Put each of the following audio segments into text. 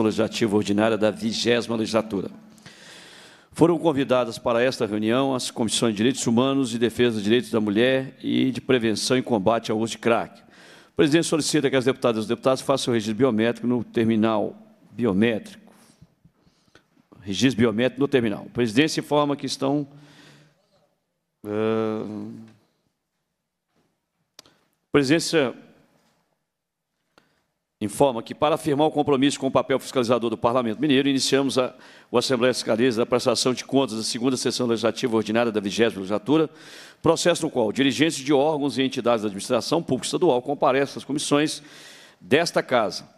Legislativa Ordinária da vigésima legislatura. Foram convidadas para esta reunião as Comissões de Direitos Humanos e Defesa dos Direitos da Mulher e de Prevenção e Combate ao Uso de Crack. O presidente solicita que as deputadas e os deputados façam o registro biométrico no terminal biométrico. Registro biométrico no terminal. O presidente informa que estão... Uh, presença informa que, para afirmar o compromisso com o papel fiscalizador do Parlamento Mineiro, iniciamos a, o Assembleia Fiscaliza da prestação de contas da segunda sessão legislativa ordinária da 20 legislatura, processo no qual dirigentes de órgãos e entidades da administração pública estadual comparecem às comissões desta Casa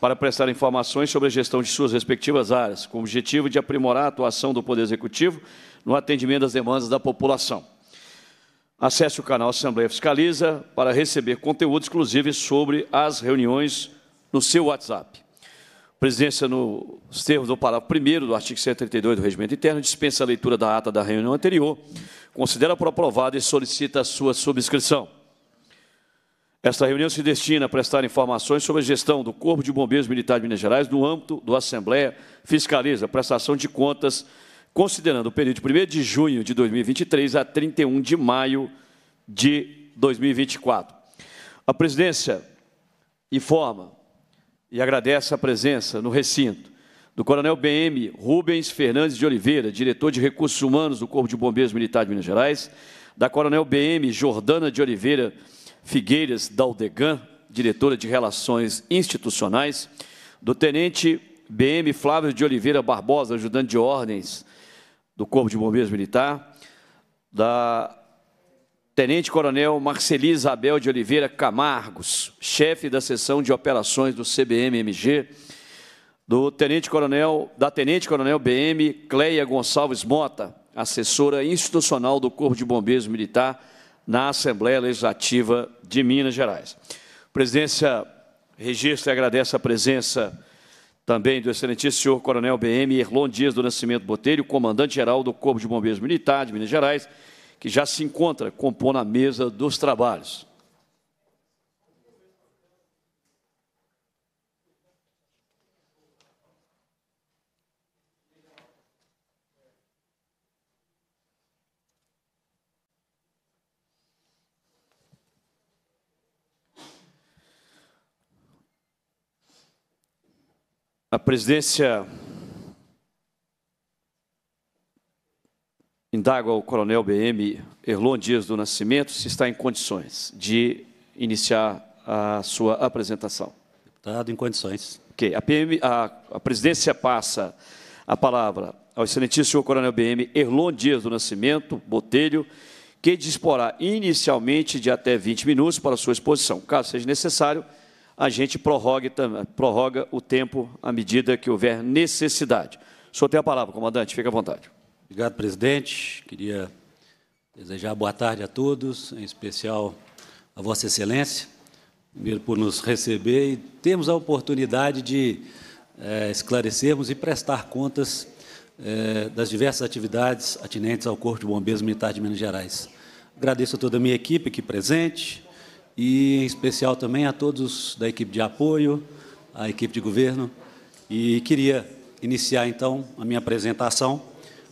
para prestar informações sobre a gestão de suas respectivas áreas, com o objetivo de aprimorar a atuação do Poder Executivo no atendimento às demandas da população. Acesse o canal Assembleia Fiscaliza para receber conteúdo exclusivo sobre as reuniões no seu WhatsApp. Presidência, nos termos do parágrafo 1 do artigo 132 do Regimento Interno, dispensa a leitura da ata da reunião anterior, considera por aprovada e solicita a sua subscrição. Esta reunião se destina a prestar informações sobre a gestão do Corpo de Bombeiros Militares de Minas Gerais no âmbito do Assembleia Fiscaliza, prestação de contas, considerando o período de 1 de junho de 2023 a 31 de maio de 2024. A presidência informa e agradece a presença no recinto do Coronel BM Rubens Fernandes de Oliveira, diretor de Recursos Humanos do Corpo de Bombeiros Militar de Minas Gerais, da Coronel BM Jordana de Oliveira Figueiras Daldegan, diretora de Relações Institucionais, do Tenente BM Flávio de Oliveira Barbosa, ajudante de ordens do Corpo de Bombeiros Militar, da Tenente Coronel Marceli Isabel de Oliveira Camargos, chefe da seção de operações do CBMMG, do Tenente Coronel, da Tenente Coronel BM Cleia Gonçalves Mota, assessora institucional do Corpo de Bombeiros Militar na Assembleia Legislativa de Minas Gerais. A presidência registra e agradece a presença também do excelentíssimo senhor Coronel BM Erlon Dias do Nascimento Botelho, comandante-geral do Corpo de Bombeiros Militar de Minas Gerais, que já se encontra compondo a mesa dos trabalhos. A presidência Indago ao Coronel BM Erlon Dias do Nascimento se está em condições de iniciar a sua apresentação. Deputado, em condições. Ok. A, PM, a, a presidência passa a palavra ao excelentíssimo senhor Coronel BM Erlon Dias do Nascimento Botelho, que disporá inicialmente de até 20 minutos para sua exposição. Caso seja necessário, a gente prorroga, prorroga o tempo à medida que houver necessidade. O senhor tem a palavra, comandante, fique à vontade. Obrigado, presidente. Queria desejar boa tarde a todos, em especial a Vossa Excelência, primeiro por nos receber e termos a oportunidade de é, esclarecermos e prestar contas é, das diversas atividades atinentes ao Corpo de Bombeiros Militar de Minas Gerais. Agradeço a toda a minha equipe aqui presente e, em especial, também a todos da equipe de apoio, a equipe de governo. E queria iniciar, então, a minha apresentação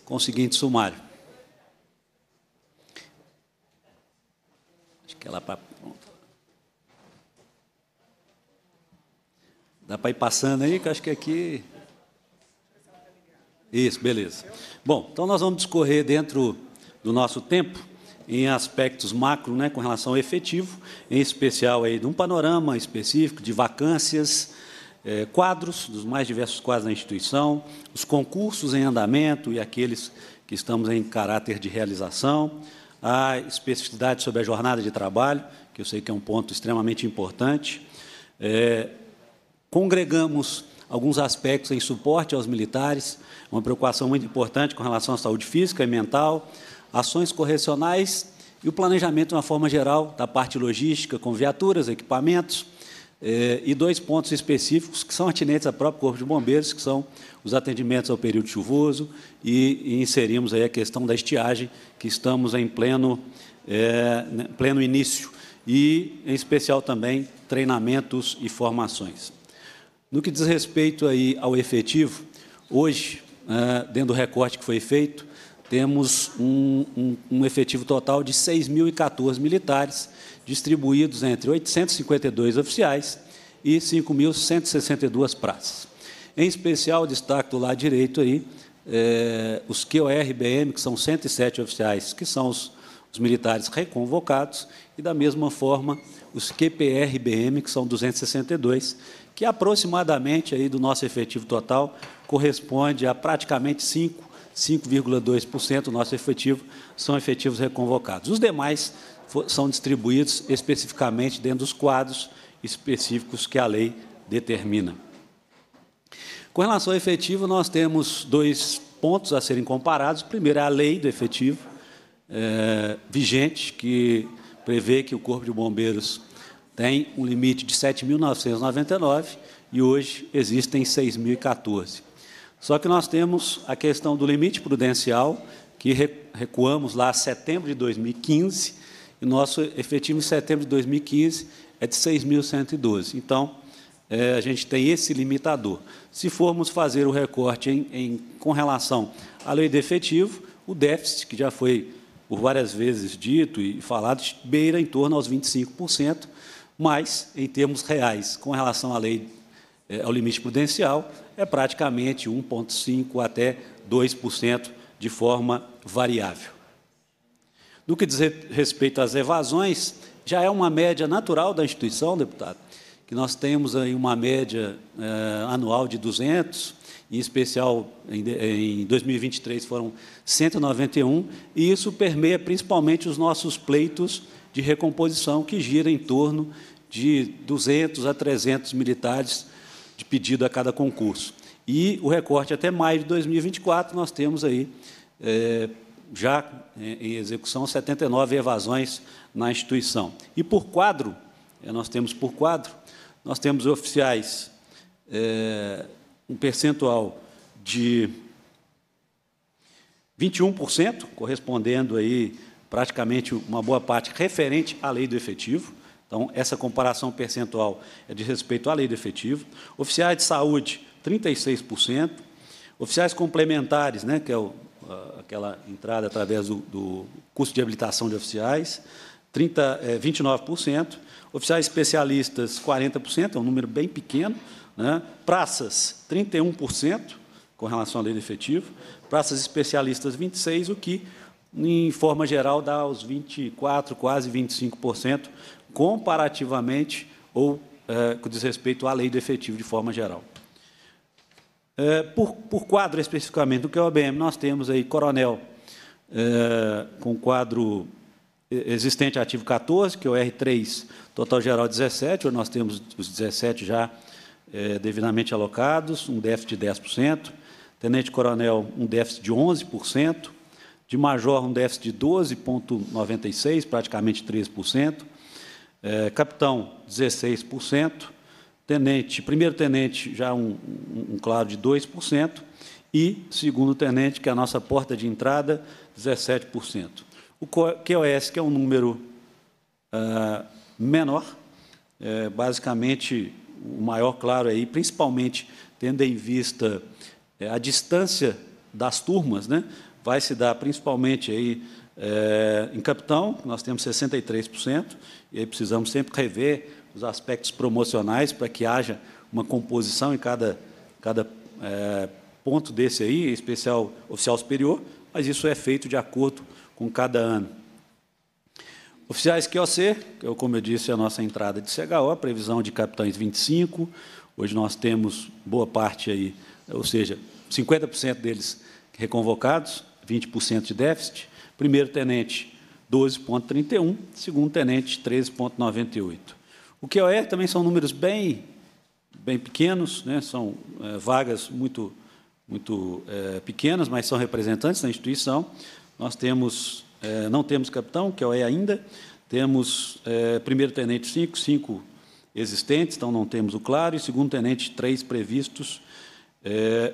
com o seguinte sumário. Acho que ela é para Dá para ir passando aí, que acho que aqui. Isso, beleza. Bom, então nós vamos discorrer dentro do nosso tempo em aspectos macro, né, com relação ao efetivo, em especial aí de um panorama específico de vacâncias, é, quadros, dos mais diversos quadros da instituição, os concursos em andamento e aqueles que estamos em caráter de realização, a especificidade sobre a jornada de trabalho, que eu sei que é um ponto extremamente importante. É, congregamos alguns aspectos em suporte aos militares, uma preocupação muito importante com relação à saúde física e mental, ações correcionais e o planejamento, de uma forma geral, da parte logística, com viaturas, equipamentos, eh, e dois pontos específicos que são atinentes ao próprio Corpo de Bombeiros, que são os atendimentos ao período chuvoso, e, e inserimos aí a questão da estiagem, que estamos em pleno, é, pleno início, e, em especial, também treinamentos e formações. No que diz respeito aí ao efetivo, hoje, é, dentro do recorte que foi feito, temos um, um, um efetivo total de 6.014 militares, distribuídos entre 852 oficiais e 5.162 praças. Em especial, destaco do lado direito aí, eh, os QRBM, que são 107 oficiais, que são os, os militares reconvocados, e da mesma forma os QPRBM, que são 262, que aproximadamente aí do nosso efetivo total corresponde a praticamente 5, 5,2% do nosso efetivo são efetivos reconvocados. Os demais são distribuídos especificamente dentro dos quadros específicos que a lei determina. Com relação ao efetivo, nós temos dois pontos a serem comparados. O primeiro é a lei do efetivo é, vigente, que prevê que o Corpo de Bombeiros tem um limite de 7.999 e hoje existem 6.014. Só que nós temos a questão do limite prudencial, que recuamos lá a setembro de 2015, e o nosso efetivo em setembro de 2015 é de 6.112. Então, é, a gente tem esse limitador. Se formos fazer o recorte em, em, com relação à lei de efetivo, o déficit, que já foi por várias vezes dito e falado, beira em torno aos 25%, mas, em termos reais, com relação à lei, é, ao limite prudencial, é praticamente 1,5% até 2% de forma variável. No que diz respeito às evasões, já é uma média natural da instituição, deputado, que nós temos aí uma média eh, anual de 200, em especial em, em 2023 foram 191, e isso permeia principalmente os nossos pleitos de recomposição, que gira em torno de 200 a 300 militares de pedido a cada concurso. E o recorte até maio de 2024 nós temos aí eh, já em execução 79 evasões na instituição. E por quadro, eh, nós temos por quadro, nós temos oficiais é, um percentual de 21%, correspondendo aí praticamente uma boa parte referente à lei do efetivo. Então, essa comparação percentual é de respeito à lei do efetivo. Oficiais de saúde, 36%. Oficiais complementares, né, que é o, aquela entrada através do, do custo de habilitação de oficiais, 30, é, 29%, oficiais especialistas, 40%, é um número bem pequeno, né? praças, 31%, com relação à lei do efetivo, praças especialistas, 26%, o que, em forma geral, dá os 24%, quase 25%, comparativamente ou é, com desrespeito à lei do efetivo, de forma geral. Eh, por, por quadro especificamente do que é o ABM, nós temos aí Coronel eh, com quadro existente ativo 14, que é o R3 total geral 17, onde nós temos os 17 já eh, devidamente alocados, um déficit de 10%, tenente coronel um déficit de 11%, de major um déficit de 12,96%, praticamente 13%, capitão 16%, tenente, primeiro tenente, já um, um, um claro de 2%, e segundo tenente, que é a nossa porta de entrada, 17%. O QoS, que é um número ah, menor, é, basicamente o maior, claro, aí, principalmente tendo em vista é, a distância das turmas, né, vai se dar principalmente aí, é, em capitão, nós temos 63%, e aí precisamos sempre rever os aspectos promocionais para que haja uma composição em cada, cada é, ponto desse aí, especial oficial superior, mas isso é feito de acordo com cada ano. Oficiais QOC, que é, como eu disse, é a nossa entrada de CHO, previsão de capitães 25, hoje nós temos boa parte aí, ou seja, 50% deles reconvocados, 20% de déficit, primeiro tenente 12,31, segundo tenente 13,98. O QOE também são números bem, bem pequenos, né? são é, vagas muito, muito é, pequenas, mas são representantes da instituição. Nós temos, é, não temos capitão, QOE ainda, temos primeiro tenente cinco, cinco existentes, então não temos o claro, e segundo tenente três previstos,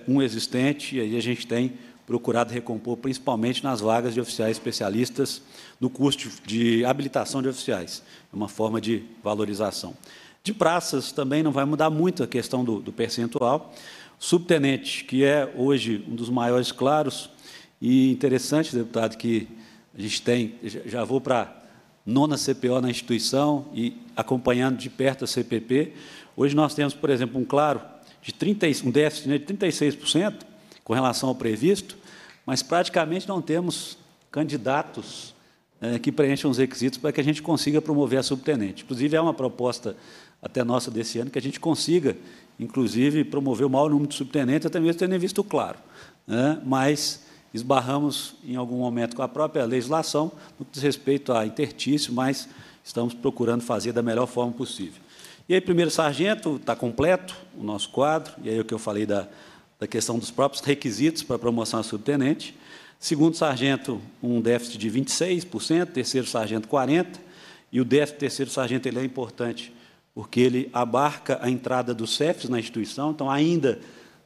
um existente, e aí a gente tem procurado recompor, principalmente nas vagas de oficiais especialistas no custo de habilitação de oficiais, é uma forma de valorização. De praças também não vai mudar muito a questão do, do percentual. Subtenente, que é hoje um dos maiores claros, e interessante, deputado, que a gente tem, já vou para nona CPO na instituição e acompanhando de perto a CPP. Hoje nós temos, por exemplo, um claro de 30, um déficit né, de 36%, com relação ao previsto, mas praticamente não temos candidatos é, que preencham os requisitos para que a gente consiga promover a subtenente. Inclusive, é uma proposta até nossa desse ano que a gente consiga, inclusive, promover o maior número de subtenentes, até mesmo tendo em visto claro. Né? Mas esbarramos em algum momento com a própria legislação no que diz respeito a intertício, mas estamos procurando fazer da melhor forma possível. E aí, primeiro sargento, está completo o nosso quadro, e aí é o que eu falei da da questão dos próprios requisitos para promoção a subtenente. Segundo sargento, um déficit de 26%, terceiro sargento, 40%. E o déficit terceiro sargento ele é importante, porque ele abarca a entrada dos CEFs na instituição, então ainda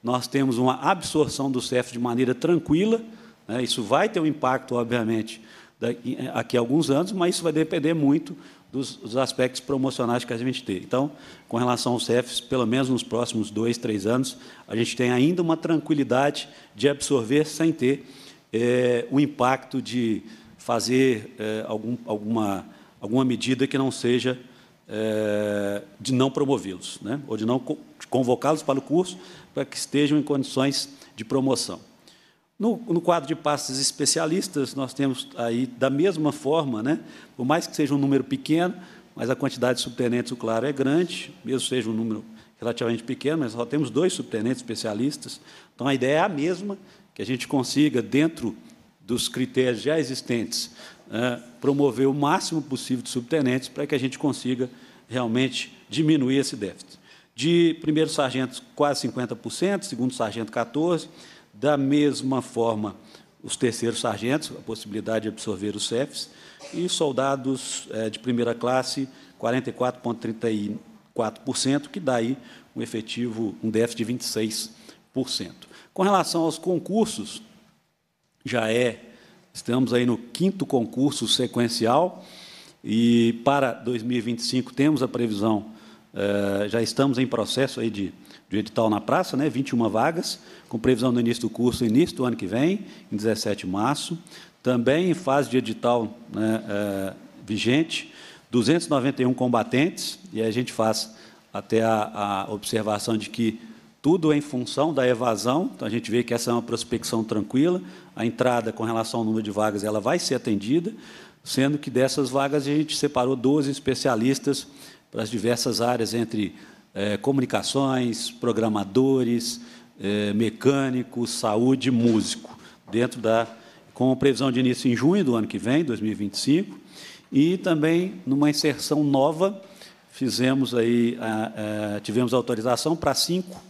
nós temos uma absorção do CEF de maneira tranquila. Né? Isso vai ter um impacto, obviamente, daqui eh, a alguns anos, mas isso vai depender muito dos, dos, aspectos promocionais que a gente tem. Então, com relação aos CEFs, pelo menos nos próximos dois, três anos, a gente tem ainda uma tranquilidade de absorver sem ter é, o impacto de fazer é, algum, alguma, alguma medida que não seja é, de não promovê-los, né? ou de não convocá-los para o curso para que estejam em condições de promoção. No, no, quadro de pastas especialistas, nós temos aí, da mesma forma, né, por mais que seja um número pequeno, mas a quantidade de subtenentes, o claro, é grande, mesmo seja um número relativamente pequeno, mas só temos dois subtenentes especialistas. Então, a ideia é a mesma, que a gente consiga, dentro dos critérios já existentes, eh, promover o máximo possível de subtenentes para que a gente consiga realmente diminuir esse déficit. De primeiro sargento, quase 50%, segundo sargento, 14%, da mesma forma, os terceiros sargentos, a possibilidade de absorver os CEFs, e soldados é, de primeira classe, 44,34%, que dá aí um efetivo, um déficit de 26%. Com relação aos concursos, já é, estamos aí no quinto concurso sequencial, e para 2025 temos a previsão eh, já estamos em processo aí de, de edital na praça, né, 21 vagas, com previsão do início do curso, início do ano que vem, em 17 de março. Também em fase de edital né, uh, vigente, 291 combatentes, e a gente faz até a, a observação de que tudo é em função da evasão, então a gente vê que essa é uma prospecção tranquila, a entrada com relação ao número de vagas ela vai ser atendida, sendo que dessas vagas a gente separou 12 especialistas para as diversas áreas entre é, comunicações, programadores, é, mecânico, saúde, músico, dentro da com previsão de início em junho do ano que vem, 2025, e também numa inserção nova fizemos aí a, a, tivemos autorização para cinco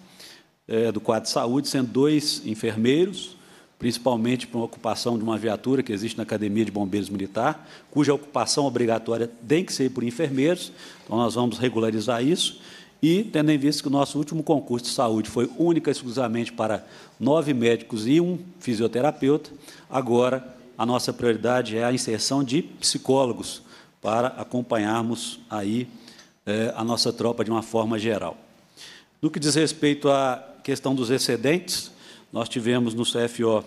é, do quadro de saúde, sendo dois enfermeiros principalmente para a ocupação de uma viatura que existe na Academia de Bombeiros Militar, cuja ocupação obrigatória tem que ser por enfermeiros, então nós vamos regularizar isso. E, tendo em vista que o nosso último concurso de saúde foi única e exclusivamente para nove médicos e um fisioterapeuta, agora a nossa prioridade é a inserção de psicólogos para acompanharmos aí é, a nossa tropa de uma forma geral. No que diz respeito à questão dos excedentes, nós tivemos no CFO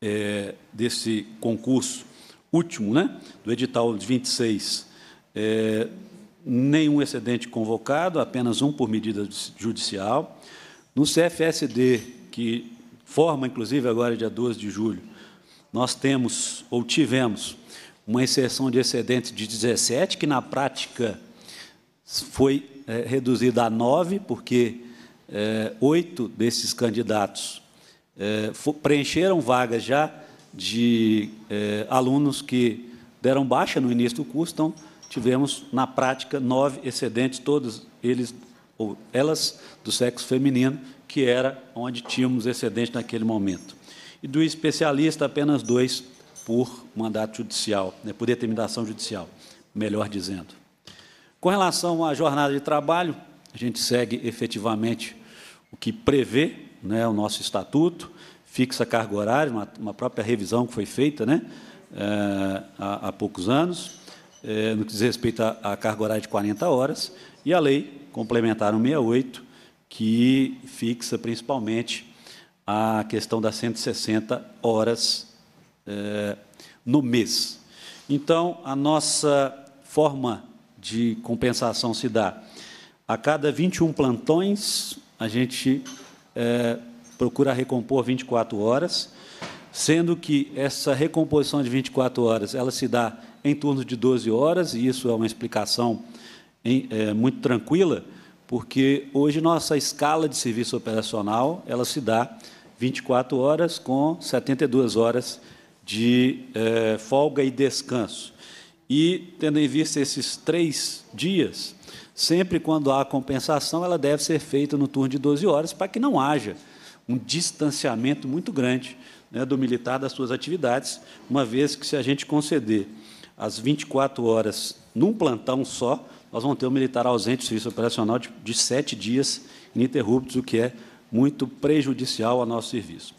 é, desse concurso último, né, do edital de 26, é, nenhum excedente convocado, apenas um por medida judicial. No CFSD, que forma, inclusive, agora dia 12 de julho, nós temos, ou tivemos, uma inserção de excedente de 17, que na prática foi é, reduzida a 9, porque é, oito desses candidatos é, preencheram vagas já de é, alunos que deram baixa no início do curso, então tivemos, na prática, nove excedentes, todos eles, ou elas, do sexo feminino, que era onde tínhamos excedente naquele momento. E do especialista, apenas dois por mandato judicial, né, por determinação judicial, melhor dizendo. Com relação à jornada de trabalho, a gente segue efetivamente o que prevê né, o nosso estatuto, fixa carga horária, uma, uma própria revisão que foi feita né, é, há, há, poucos anos, é, no que diz respeito à, carga horária de 40 horas, e a lei complementar 168, que fixa principalmente a questão das 160 horas é, no mês. Então, a nossa forma de compensação se dá a cada 21 plantões, a gente é, procura recompor 24 horas, sendo que essa recomposição de 24 horas ela se dá em torno de 12 horas, e isso é uma explicação em, é, muito tranquila, porque hoje nossa escala de serviço operacional ela se dá 24 horas com 72 horas de é, folga e descanso. E, tendo em vista esses três dias, sempre quando há compensação, ela deve ser feita no turno de 12 horas, para que não haja um distanciamento muito grande né, do militar das suas atividades, uma vez que, se a gente conceder as 24 horas num plantão só, nós vamos ter um militar ausente do serviço operacional de, de sete dias ininterruptos, o que é muito prejudicial ao nosso serviço.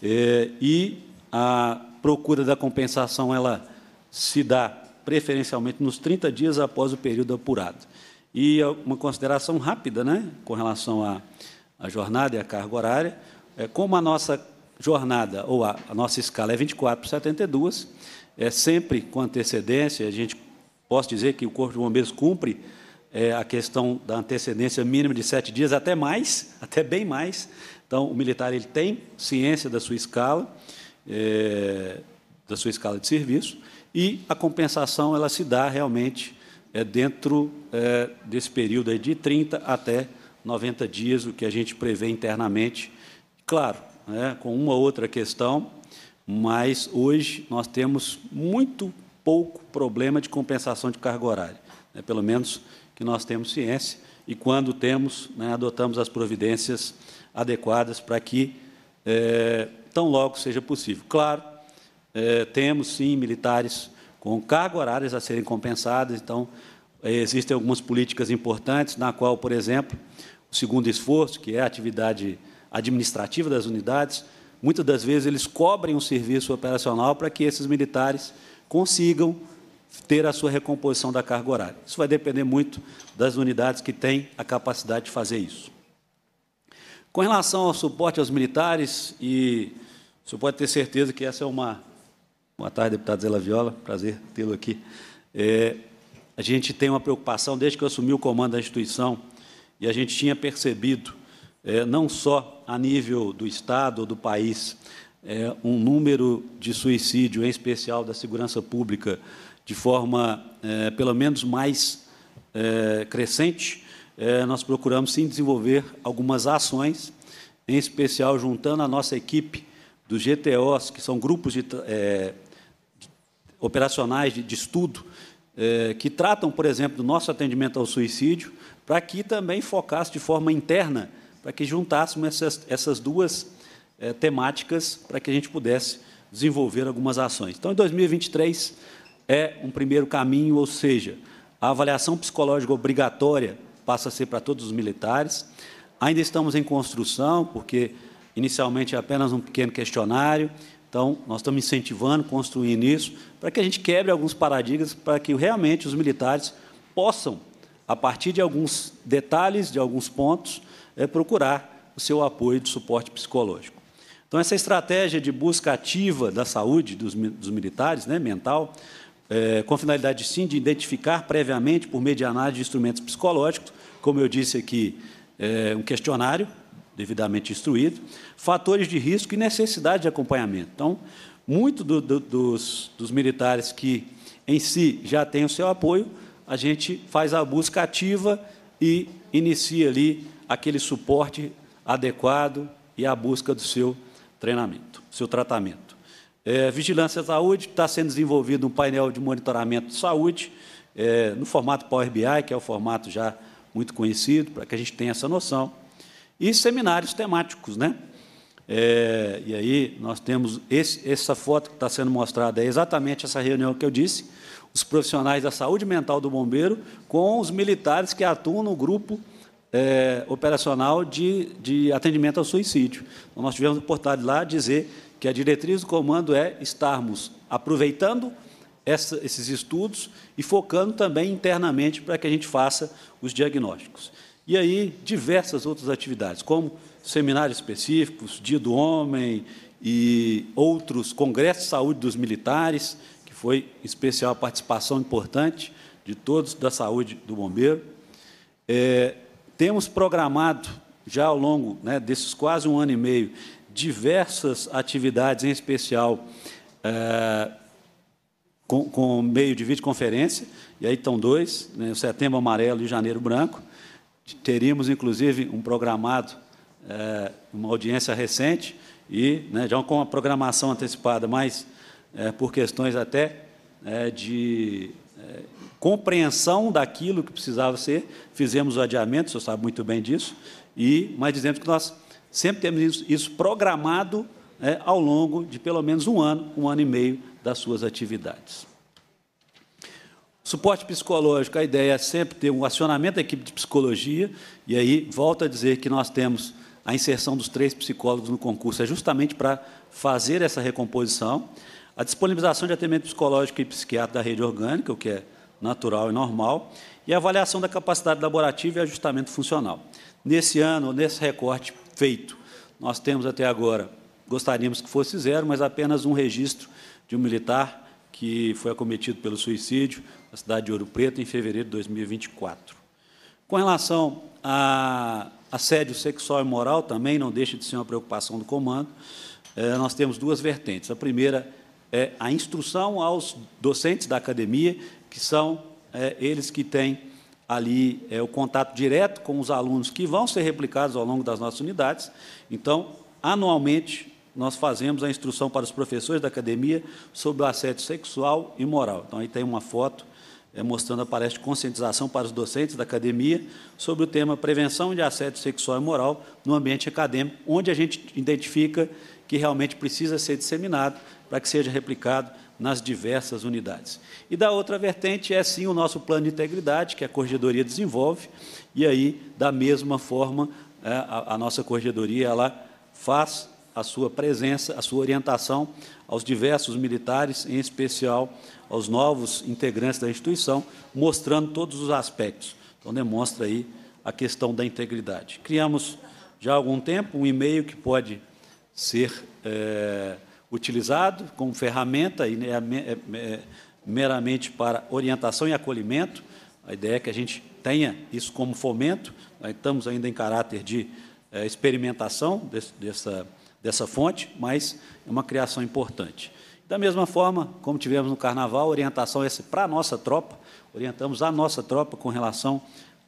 É, e a procura da compensação ela se dá preferencialmente nos 30 dias após o período apurado. E é uma consideração rápida né, com relação à, à jornada e à carga horária. É, como a nossa jornada, ou a, a nossa escala é 24 por 72, é sempre com antecedência, a gente posso dizer que o Corpo de Bombeiros cumpre é, a questão da antecedência mínima de sete dias, até mais, até bem mais. Então, o militar ele tem ciência da sua escala, é, da sua escala de serviço, e a compensação ela se dá realmente é, dentro é, desse período aí de 30 até 90 dias, o que a gente prevê internamente. Claro, né, com uma outra questão, mas hoje nós temos muito pouco problema de compensação de carga horária, né, pelo menos que nós temos ciência, e quando temos, né, adotamos as providências adequadas para que é, tão logo seja possível. Claro, é, temos sim militares com cargo horárias a serem compensadas. Então, existem algumas políticas importantes, na qual, por exemplo, o segundo esforço, que é a atividade administrativa das unidades, muitas das vezes eles cobrem um serviço operacional para que esses militares consigam ter a sua recomposição da carga horária. Isso vai depender muito das unidades que têm a capacidade de fazer isso. Com relação ao suporte aos militares, e o senhor pode ter certeza que essa é uma Boa tarde, deputado Zé Laviola. Prazer tê-lo aqui. É, a gente tem uma preocupação, desde que eu assumi o comando da instituição, e a gente tinha percebido, é, não só a nível do Estado ou do país, é, um número de suicídio, em especial da segurança pública, de forma, é, pelo menos, mais é, crescente, é, nós procuramos, sim, desenvolver algumas ações, em especial juntando a nossa equipe dos GTOs, que são grupos de, é, operacionais de, de estudo é, que tratam, por exemplo, do nosso atendimento ao suicídio, para que também focasse de forma interna, para que juntássemos essas, essas duas é, temáticas para que a gente pudesse desenvolver algumas ações. Então, em 2023 é um primeiro caminho, ou seja, a avaliação psicológica obrigatória passa a ser para todos os militares. Ainda estamos em construção, porque inicialmente é apenas um pequeno questionário, então, nós estamos incentivando, construindo isso, para que a gente quebre alguns paradigmas, para que realmente os militares possam, a partir de alguns detalhes, de alguns pontos, é, procurar o seu apoio de suporte psicológico. Então, essa estratégia de busca ativa da saúde dos, dos militares, né, mental, é, com finalidade, sim, de identificar previamente, por meio de análise de instrumentos psicológicos, como eu disse aqui, é, um questionário devidamente instruído, fatores de risco e necessidade de acompanhamento. Então, muito do, do, dos, dos militares que em si já têm o seu apoio, a gente faz a busca ativa e inicia ali aquele suporte adequado e a busca do seu treinamento, seu tratamento. É, Vigilância à Saúde, está sendo desenvolvido um painel de monitoramento de saúde, é, no formato Power BI, que é o formato já muito conhecido, para que a gente tenha essa noção e seminários temáticos. Né? É, e aí nós temos esse, essa foto que está sendo mostrada, é exatamente essa reunião que eu disse, os profissionais da saúde mental do bombeiro com os militares que atuam no grupo é, operacional de, de atendimento ao suicídio. Então, nós tivemos oportunidade lá dizer que a diretriz do comando é estarmos aproveitando essa, esses estudos e focando também internamente para que a gente faça os diagnósticos. E aí, diversas outras atividades, como seminários específicos, Dia do Homem e outros congressos de saúde dos militares, que foi especial a participação importante de todos da saúde do bombeiro. É, temos programado, já ao longo né, desses quase um ano e meio, diversas atividades, em especial é, com, com meio de videoconferência, e aí estão dois, né, o Setembro Amarelo e Janeiro Branco, Teríamos, inclusive, um programado, é, uma audiência recente, e né, já com a programação antecipada, mas é, por questões até é, de compreensão daquilo que precisava ser, fizemos o adiamento, o senhor sabe muito bem disso, e, mas dizemos que nós sempre temos isso, isso programado né, ao longo de pelo menos um ano, um ano e meio das suas atividades. Suporte psicológico, a ideia é sempre ter um acionamento da equipe de psicologia, e aí volto a dizer que nós temos a inserção dos três psicólogos no concurso, é justamente para fazer essa recomposição. A disponibilização de atendimento psicológico e psiquiátrico da rede orgânica, o que é natural e normal, e a avaliação da capacidade laborativa e ajustamento funcional. Nesse ano, nesse recorte feito, nós temos até agora, gostaríamos que fosse zero, mas apenas um registro de um militar que foi acometido pelo suicídio, cidade de Ouro Preto, em fevereiro de 2024. Com relação a assédio sexual e moral, também não deixa de ser uma preocupação do comando, eh, nós temos duas vertentes. A primeira é a instrução aos docentes da academia, que são eh, eles que têm ali eh, o contato direto com os alunos que vão ser replicados ao longo das nossas unidades. Então, anualmente, nós fazemos a instrução para os professores da academia sobre o assédio sexual e moral. Então, aí tem uma foto é mostrando a palestra de conscientização para os docentes da academia sobre o tema prevenção de assédio sexual e moral no ambiente acadêmico, onde a gente identifica que realmente precisa ser disseminado para que seja replicado nas diversas unidades. E da outra vertente é sim o nosso plano de integridade, que a corregedoria desenvolve, e aí, da mesma forma, é, a, a nossa corregedoria ela faz a sua presença, a sua orientação aos diversos militares, em especial aos novos integrantes da instituição, mostrando todos os aspectos. Então, demonstra aí a questão da integridade. Criamos, já há algum tempo, um e-mail que pode ser é, utilizado como ferramenta e é, é, meramente para orientação e acolhimento. A ideia é que a gente tenha isso como fomento. Estamos ainda em caráter de experimentação desse, dessa dessa fonte, mas é uma criação importante. Da mesma forma, como tivemos no Carnaval, orientação é para a nossa tropa, orientamos a nossa tropa com relação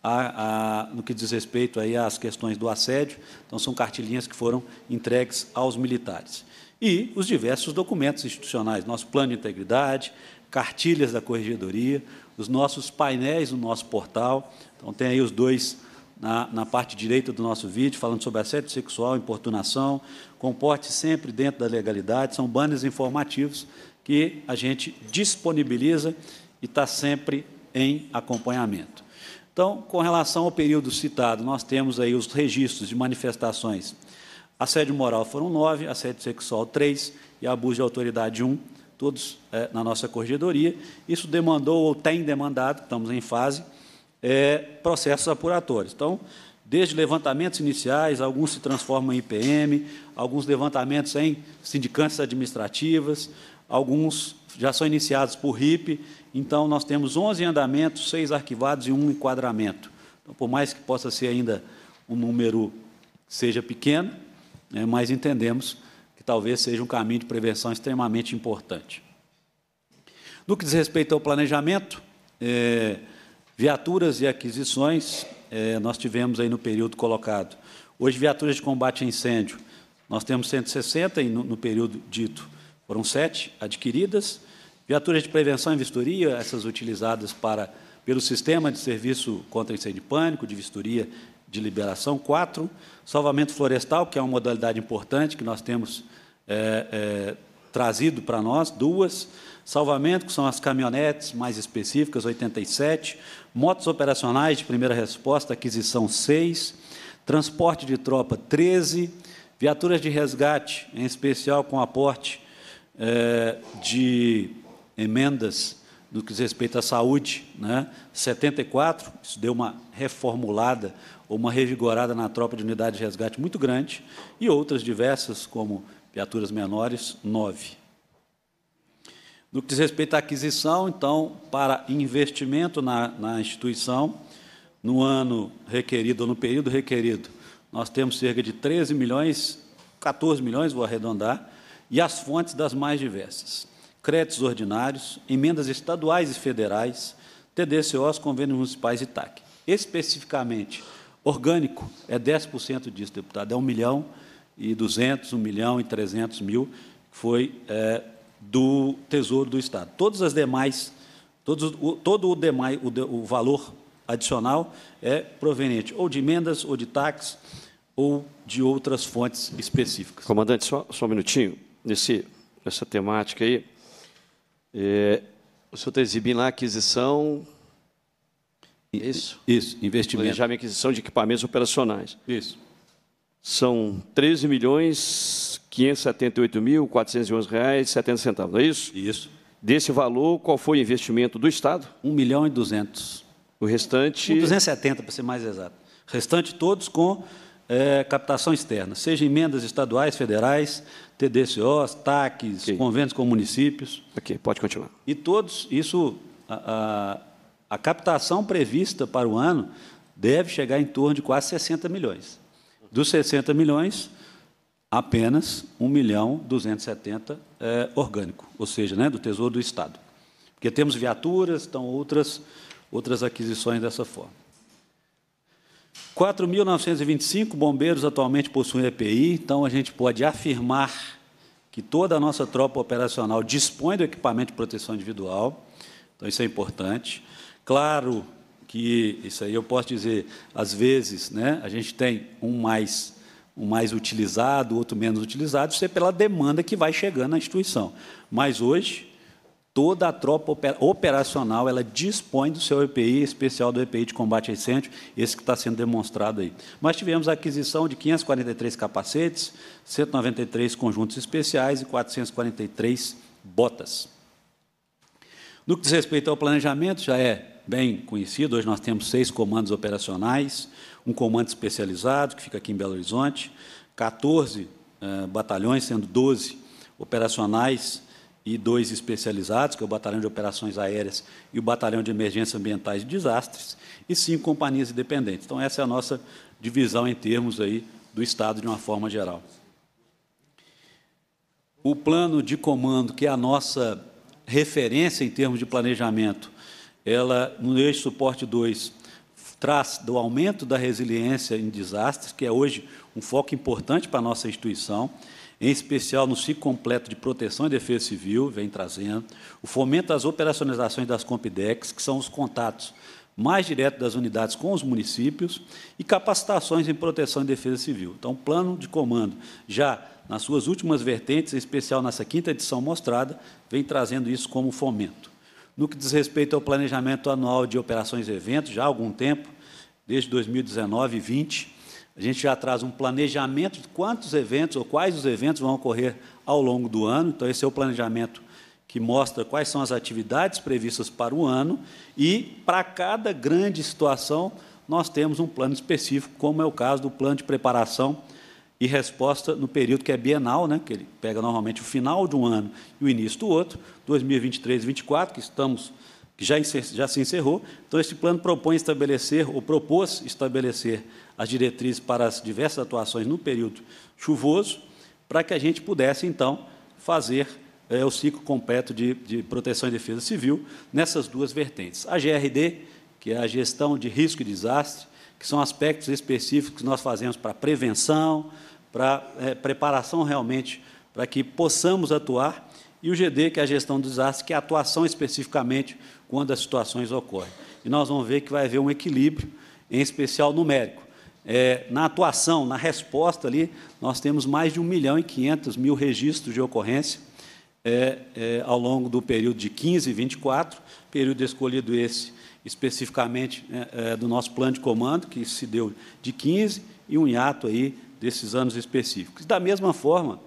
a, a, no que diz respeito aí às questões do assédio. Então, são cartilhinhas que foram entregues aos militares. E os diversos documentos institucionais, nosso plano de integridade, cartilhas da corregedoria, os nossos painéis no nosso portal. Então, tem aí os dois na, na, parte direita do nosso vídeo, falando sobre assédio sexual, importunação, comporte sempre dentro da legalidade, são banners informativos que a gente disponibiliza e está sempre em acompanhamento. Então, com relação ao período citado, nós temos aí os registros de manifestações. Assédio moral foram nove, assédio sexual três e abuso de autoridade um, todos é, na nossa corregedoria. Isso demandou ou tem demandado, estamos em fase, é, processos apuratórios. Então, desde levantamentos iniciais, alguns se transformam em IPM, alguns levantamentos em sindicantes administrativas, alguns já são iniciados por RIP. Então, nós temos 11 andamentos, seis arquivados e um enquadramento. Então, por mais que possa ser ainda um número seja pequeno, né, mas entendemos que talvez seja um caminho de prevenção extremamente importante. No que diz respeito ao planejamento, é, Viaturas e aquisições, é, nós tivemos aí no período colocado. Hoje, viaturas de combate a incêndio, nós temos 160 no, no período dito. Foram sete adquiridas. Viaturas de prevenção e vistoria, essas utilizadas para, pelo sistema de serviço contra incêndio e pânico, de vistoria de liberação, quatro. Salvamento florestal, que é uma modalidade importante que nós temos é, é, trazido para nós, duas. Salvamento, que são as caminhonetes mais específicas, 87 motos operacionais de primeira resposta, aquisição 6, transporte de tropa 13, viaturas de resgate, em especial com aporte é, de emendas no que diz respeito à saúde, né? 74, isso deu uma reformulada ou uma revigorada na tropa de unidade de resgate muito grande, e outras diversas, como viaturas menores, 9. No que diz respeito à aquisição, então, para investimento na, na instituição, no ano requerido, no período requerido, nós temos cerca de 13 milhões, 14 milhões, vou arredondar, e as fontes das mais diversas. Créditos ordinários, emendas estaduais e federais, TDCOs, convênios municipais e TAC. Especificamente, orgânico é 10% disso, deputado, é 1 milhão e 200, 1 milhão e 300 mil, que foi é, do Tesouro do Estado. Todas as demais, todos, o, todo o, demais, o, o valor adicional é proveniente ou de emendas, ou de taxas, ou de outras fontes específicas. Comandante, só, só um minutinho. Nesse, nessa temática aí, é, o senhor está exibindo lá aquisição... É isso? Isso, investimento. Já e aquisição de equipamentos operacionais. Isso são 13 milhões 578 mil reais 70 centavos, não é isso? Isso. Desse valor, qual foi o investimento do Estado? 1 milhão e 200. O restante... 1, 270, para ser mais exato. O restante todos com é, captação externa, seja emendas estaduais, federais, TDCOs, TACs, okay. convênios com municípios. Ok, pode continuar. E todos, isso, a, a, a captação prevista para o ano deve chegar em torno de quase 60 milhões. Dos 60 milhões, apenas 1 milhão 270 é, orgânico, ou seja, né, do Tesouro do Estado. Porque temos viaturas, estão outras, outras aquisições dessa forma. 4.925 bombeiros atualmente possuem EPI, então a gente pode afirmar que toda a nossa tropa operacional dispõe do equipamento de proteção individual, então isso é importante. Claro, que isso aí eu posso dizer, às vezes, né, a gente tem um mais um mais utilizado, outro menos utilizado, isso é pela demanda que vai chegando na instituição. Mas hoje toda a tropa operacional ela dispõe do seu EPI, especial do EPI de combate a incêndio, esse que está sendo demonstrado aí. Mas tivemos a aquisição de 543 capacetes, 193 conjuntos especiais e 443 botas. No que diz respeito ao planejamento, já é bem conhecido. Hoje nós temos seis comandos operacionais, um comando especializado, que fica aqui em Belo Horizonte, 14 eh, batalhões, sendo 12 operacionais e dois especializados, que é o Batalhão de Operações Aéreas e o Batalhão de Emergências Ambientais e Desastres, e cinco companhias independentes. Então, essa é a nossa divisão em termos aí do Estado de uma forma geral. O plano de comando, que é a nossa referência em termos de planejamento, ela, no eixo suporte 2, traz do aumento da resiliência em desastres, que é hoje um foco importante para a nossa instituição, em especial no ciclo completo de proteção e defesa civil, vem trazendo, o fomento às operacionalizações das Compidex, que são os contatos mais diretos das unidades com os municípios e capacitações em proteção e defesa civil. Então, o plano de comando, já nas suas últimas vertentes, em especial nessa quinta edição mostrada, vem trazendo isso como fomento no que diz respeito ao planejamento anual de operações e eventos, já há algum tempo, desde 2019 e 2020, a gente já traz um planejamento de quantos eventos ou quais os eventos vão ocorrer ao longo do ano. Então, esse é o planejamento que mostra quais são as atividades previstas para o ano e, para cada grande situação, nós temos um plano específico, como é o caso do plano de preparação e resposta no período que é bienal, né, que ele pega normalmente o final de um ano e o início do outro, 2023 e 2024, que estamos que já, já se encerrou. Então, este plano propõe estabelecer, ou propôs estabelecer, as diretrizes para as diversas atuações no período chuvoso, para que a gente pudesse, então, fazer é, o ciclo completo de, de proteção e defesa civil nessas duas vertentes. A GRD, que é a gestão de risco e desastre, que são aspectos específicos que nós fazemos para prevenção, para é, preparação realmente para que possamos atuar, e o GD, que é a gestão do desastre, que é a atuação especificamente quando as situações ocorrem. E nós vamos ver que vai haver um equilíbrio, em especial numérico. É, na atuação, na resposta ali, nós temos mais de 1 milhão e 500 mil registros de ocorrência é, é, ao longo do período de 15 e 24, período escolhido esse especificamente é, é, do nosso plano de comando, que se deu de 15, e um hiato aí desses anos específicos. Da mesma forma,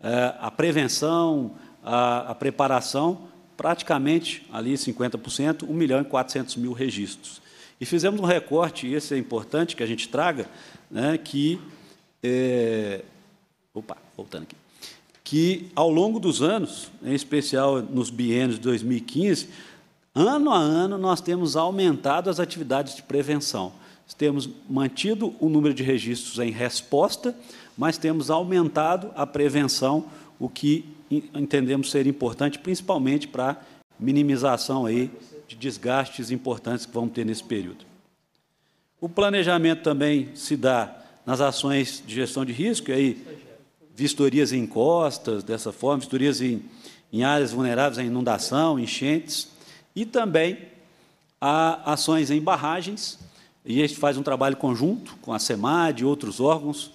é, a prevenção, a, a preparação, praticamente ali 50%, 1 milhão e 400 mil registros. E fizemos um recorte, e esse é importante que a gente traga, né, que, é, opa, voltando aqui, que ao longo dos anos, em especial nos biênios de 2015, ano a ano nós temos aumentado as atividades de prevenção temos mantido o número de registros em resposta, mas temos aumentado a prevenção, o que entendemos ser importante, principalmente para minimização aí de desgastes importantes que vamos ter nesse período. O planejamento também se dá nas ações de gestão de risco, e aí vistorias em encostas, dessa forma, vistorias em, em áreas vulneráveis à inundação, enchentes, e também ações em barragens, e a gente faz um trabalho conjunto com a SEMAD e outros órgãos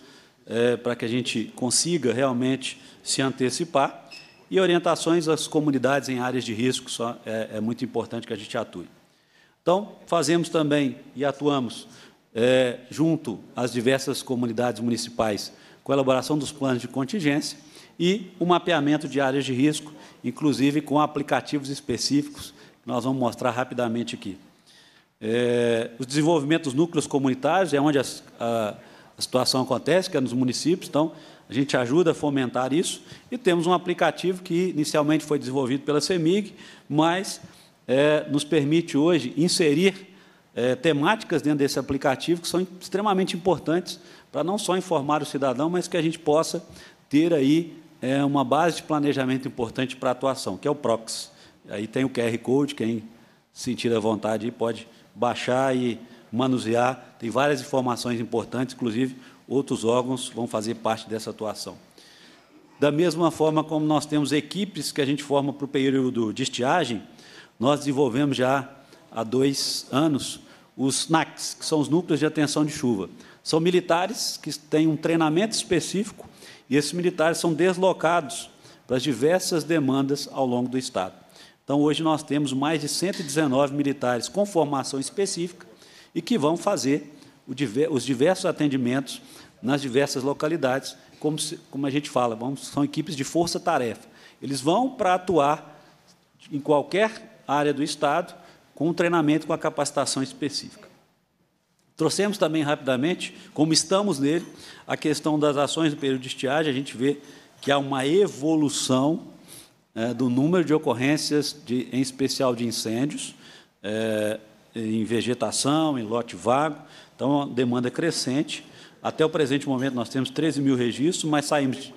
é, para que a gente consiga realmente se antecipar. E orientações às comunidades em áreas de risco só, é, é muito importante que a gente atue. Então, fazemos também e atuamos é, junto às diversas comunidades municipais com a elaboração dos planos de contingência e o mapeamento de áreas de risco, inclusive com aplicativos específicos, que nós vamos mostrar rapidamente aqui. É, os desenvolvimentos dos núcleos comunitários é onde as, a, a situação acontece, que é nos municípios, então a gente ajuda a fomentar isso. E temos um aplicativo que inicialmente foi desenvolvido pela CEMIG, mas é, nos permite hoje inserir é, temáticas dentro desse aplicativo que são extremamente importantes para não só informar o cidadão, mas que a gente possa ter aí é, uma base de planejamento importante para a atuação, que é o PROX. Aí tem o QR Code, quem sentir a vontade pode baixar e manusear. Tem várias informações importantes, inclusive outros órgãos vão fazer parte dessa atuação. Da mesma forma como nós temos equipes que a gente forma para o período de estiagem, nós desenvolvemos já há dois anos os NACs, que são os Núcleos de Atenção de Chuva. São militares que têm um treinamento específico e esses militares são deslocados para as diversas demandas ao longo do Estado. Então, hoje nós temos mais de 119 militares com formação específica e que vão fazer os diversos atendimentos nas diversas localidades, como, se, como a gente fala, vamos, são equipes de força-tarefa. Eles vão para atuar em qualquer área do Estado com um treinamento, com a capacitação específica. Trouxemos também rapidamente, como estamos nele, a questão das ações do período de estiagem, a gente vê que há uma evolução é, do número de ocorrências, de, em especial de incêndios, é, em vegetação, em lote vago. Então, a demanda é crescente. Até o presente momento, nós temos 13 mil registros, mas saímos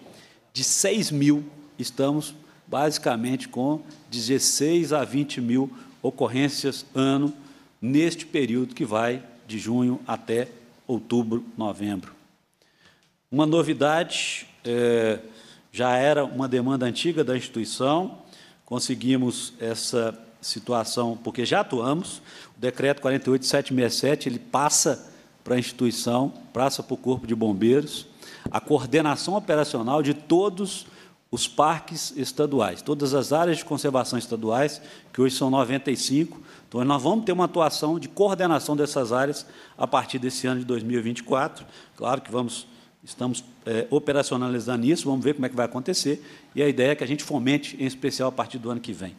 de 6 mil, estamos basicamente com 16 a 20 mil ocorrências ano, neste período que vai de junho até outubro, novembro. Uma novidade eh, já era uma demanda antiga da instituição, conseguimos essa situação, porque já atuamos, o decreto 48767, ele passa para a instituição, passa para o Corpo de Bombeiros, a coordenação operacional de todos os parques estaduais, todas as áreas de conservação estaduais, que hoje são 95, então nós vamos ter uma atuação de coordenação dessas áreas a partir desse ano de 2024, claro que vamos Estamos é, operacionalizando isso, vamos ver como é que vai acontecer, e a ideia é que a gente fomente, em especial a partir do ano que vem.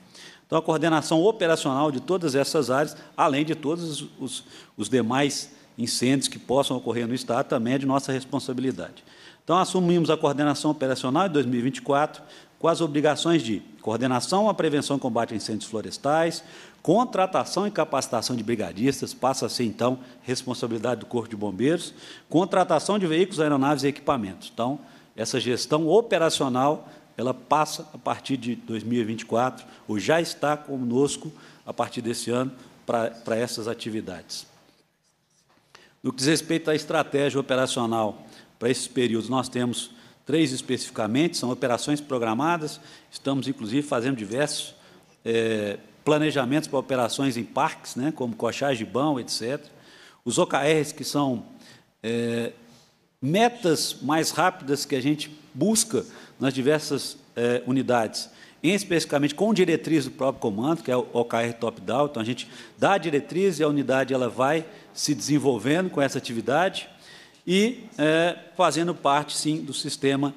Então, a coordenação operacional de todas essas áreas, além de todos os, os demais incêndios que possam ocorrer no Estado, também é de nossa responsabilidade. Então, assumimos a coordenação operacional em 2024, com as obrigações de coordenação à prevenção e combate a incêndios florestais, Contratação e capacitação de brigadistas passa a ser, então, responsabilidade do Corpo de Bombeiros. Contratação de veículos, aeronaves e equipamentos. Então, essa gestão operacional, ela passa a partir de 2024, ou já está conosco a partir desse ano, para, para essas atividades. No que diz respeito à estratégia operacional para esses períodos, nós temos três especificamente, são operações programadas, estamos, inclusive, fazendo diversos é, planejamentos para operações em parques, né, como Cochagibão, etc. Os OKRs, que são é, metas mais rápidas que a gente busca nas diversas é, unidades, em especificamente com diretriz do próprio comando, que é o OKR top-down. Então, a gente dá a diretriz e a unidade ela vai se desenvolvendo com essa atividade e é, fazendo parte, sim, do sistema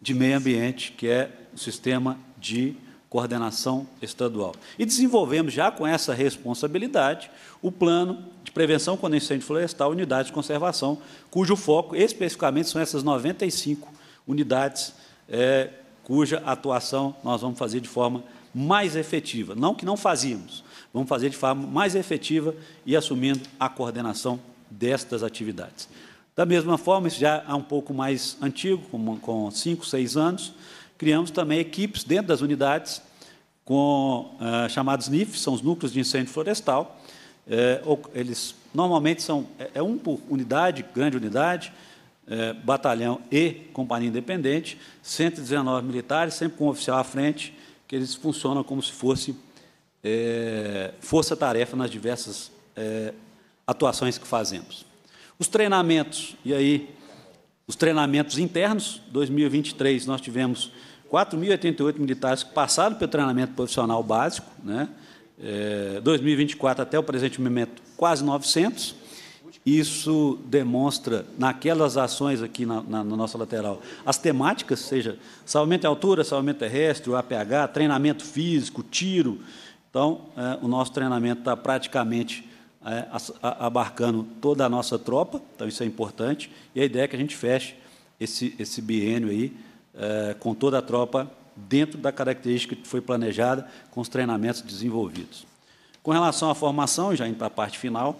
de meio ambiente, que é o sistema de coordenação estadual. E desenvolvemos já com essa responsabilidade o plano de prevenção contra incêndio florestal, unidades de conservação, cujo foco especificamente são essas 95 unidades é, cuja atuação nós vamos fazer de forma mais efetiva. Não que não fazíamos, vamos fazer de forma mais efetiva e assumindo a coordenação destas atividades. Da mesma forma, isso já é um pouco mais antigo, com, com cinco, seis anos, criamos também equipes dentro das unidades com eh, chamados NIF, são os núcleos de incêndio florestal. É, eles normalmente são é, é um por unidade, grande unidade, é, batalhão e companhia independente, 119 militares, sempre com um oficial à frente, que eles funcionam como se fosse é, força-tarefa nas diversas é, atuações que fazemos. Os treinamentos, e aí, os treinamentos internos, 2023 nós tivemos 4.088 militares que passaram pelo treinamento profissional básico, né? É, 2024 até o presente momento, quase 900. Isso demonstra, naquelas ações aqui na, na, na nossa lateral, as temáticas, seja salvamento à altura, salvamento terrestre, o APH, treinamento físico, tiro. Então, é, o nosso treinamento está praticamente é, abarcando toda a nossa tropa, então isso é importante, e a ideia é que a gente feche esse, esse biênio aí eh, com toda a tropa, dentro da característica que foi planejada, com os treinamentos desenvolvidos. Com relação à formação, já indo para a parte final,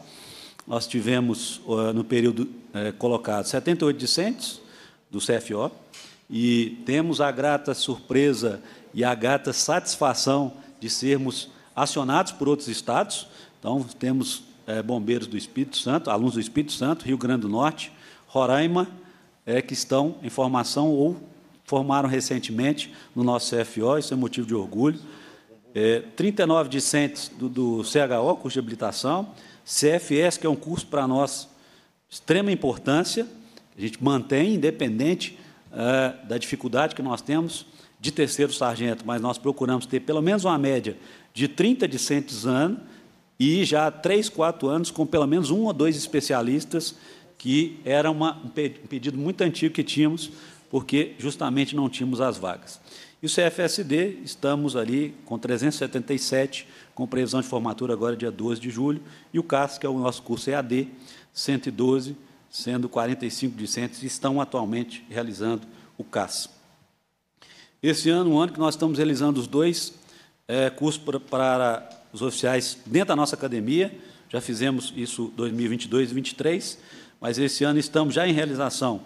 nós tivemos, eh, no período eh, colocado, 78 discentes do CFO, e temos a grata surpresa e a grata satisfação de sermos acionados por outros estados. Então, temos é, bombeiros do Espírito Santo, alunos do Espírito Santo, Rio Grande do Norte, Roraima, é, que estão em formação ou formaram recentemente no nosso CFO, isso é motivo de orgulho. É, 39 discentes do, do CHO, curso de habilitação, CFS, que é um curso para nós de extrema importância, a gente mantém, independente é, da dificuldade que nós temos de terceiro sargento, mas nós procuramos ter pelo menos uma média de 30 discentes ano e já há 3, 4 anos com pelo menos um ou dois especialistas, que era uma, um pedido muito antigo que tínhamos porque justamente não tínhamos as vagas. E o CFSD, estamos ali com 377, com previsão de formatura agora dia 12 de julho, e o CAS, que é o nosso curso EAD, 112, sendo 45 discentes, estão atualmente realizando o CAS. Esse ano, um ano que nós estamos realizando os dois é, cursos para, para os oficiais dentro da nossa academia, já fizemos isso 2022 e 2023, mas esse ano estamos já em realização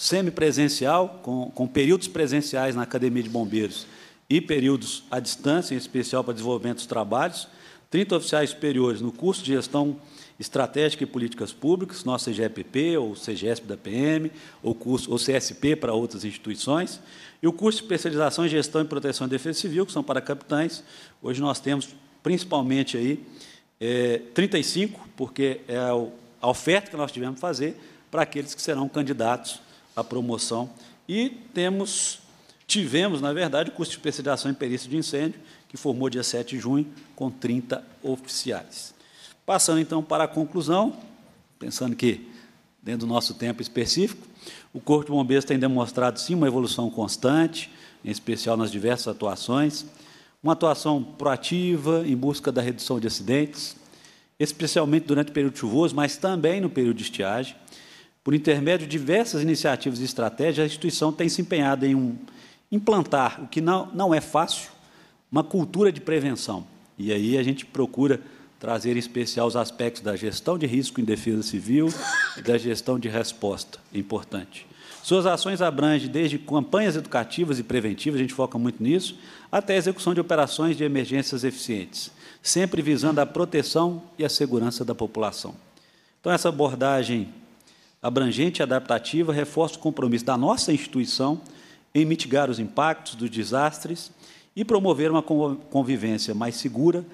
semipresencial, com, com períodos presenciais na Academia de Bombeiros e períodos à distância, em especial para desenvolvimento dos trabalhos, 30 oficiais superiores no curso de gestão estratégica e políticas públicas, nosso CGEPP ou CGESP da PM, ou, curso, ou CSP para outras instituições, e o curso de especialização em gestão e proteção e defesa civil, que são para capitães. Hoje nós temos principalmente aí é, 35, porque é a oferta que nós tivemos que fazer para aqueles que serão candidatos a promoção. E temos, tivemos, na verdade, o curso de especialização em perícia de incêndio, que formou dia 7 de junho, com 30 oficiais. Passando, então, para a conclusão, pensando que, dentro do nosso tempo específico, o Corpo de Bombeiros tem demonstrado, sim, uma evolução constante, em especial nas diversas atuações, uma atuação proativa em busca da redução de acidentes, especialmente durante o período chuvoso, mas também no período de estiagem, por intermédio de diversas iniciativas e estratégias, a instituição tem se empenhado em um, implantar, o que não, não é fácil, uma cultura de prevenção. E aí a gente procura trazer em especial os aspectos da gestão de risco em defesa civil e da gestão de resposta, importante. Suas ações abrangem desde campanhas educativas e preventivas, a gente foca muito nisso, até a execução de operações de emergências eficientes, sempre visando a proteção e a segurança da população. Então, essa abordagem abrangente e adaptativa reforça o compromisso da nossa instituição em mitigar os impactos dos desastres e promover uma convivência mais segura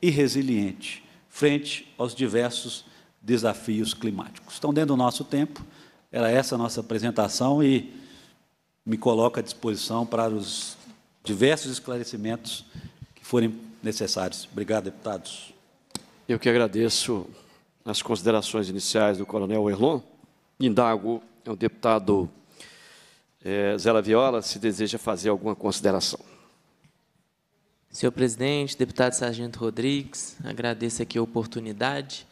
e resiliente frente aos diversos desafios climáticos. Estão dentro do nosso tempo, era essa a nossa apresentação e me coloco à disposição para os diversos esclarecimentos que forem necessários. Obrigado, deputados. Eu que agradeço as considerações iniciais do coronel Erlon indago ao é deputado é, Zé Viola se deseja fazer alguma consideração. Senhor presidente, deputado Sargento Rodrigues, agradeço aqui a oportunidade.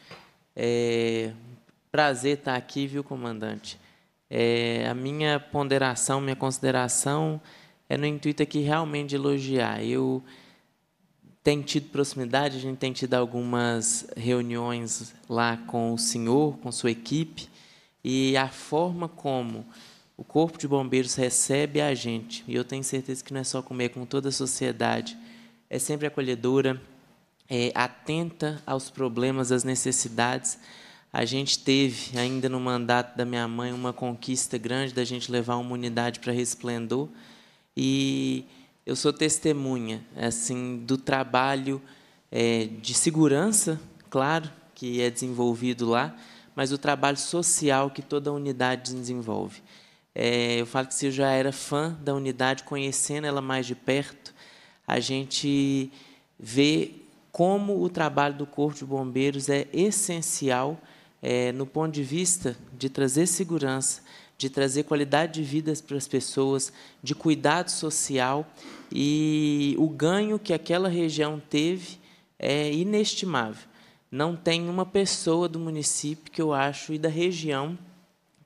É, prazer estar aqui, viu, comandante? É, a minha ponderação, minha consideração é no intuito aqui realmente de elogiar. Eu tenho tido proximidade, a gente tem tido algumas reuniões lá com o senhor, com sua equipe, e a forma como o Corpo de Bombeiros recebe a gente, e eu tenho certeza que não é só comer é com toda a sociedade, é sempre acolhedora, é, atenta aos problemas, às necessidades. A gente teve, ainda no mandato da minha mãe, uma conquista grande da gente levar uma unidade para Resplendor. E eu sou testemunha assim do trabalho é, de segurança, claro, que é desenvolvido lá, mas o trabalho social que toda unidade desenvolve. É, eu falo que se eu já era fã da unidade, conhecendo ela mais de perto, a gente vê como o trabalho do Corpo de Bombeiros é essencial é, no ponto de vista de trazer segurança, de trazer qualidade de vida para as pessoas, de cuidado social e o ganho que aquela região teve é inestimável não tem uma pessoa do município que eu acho e da região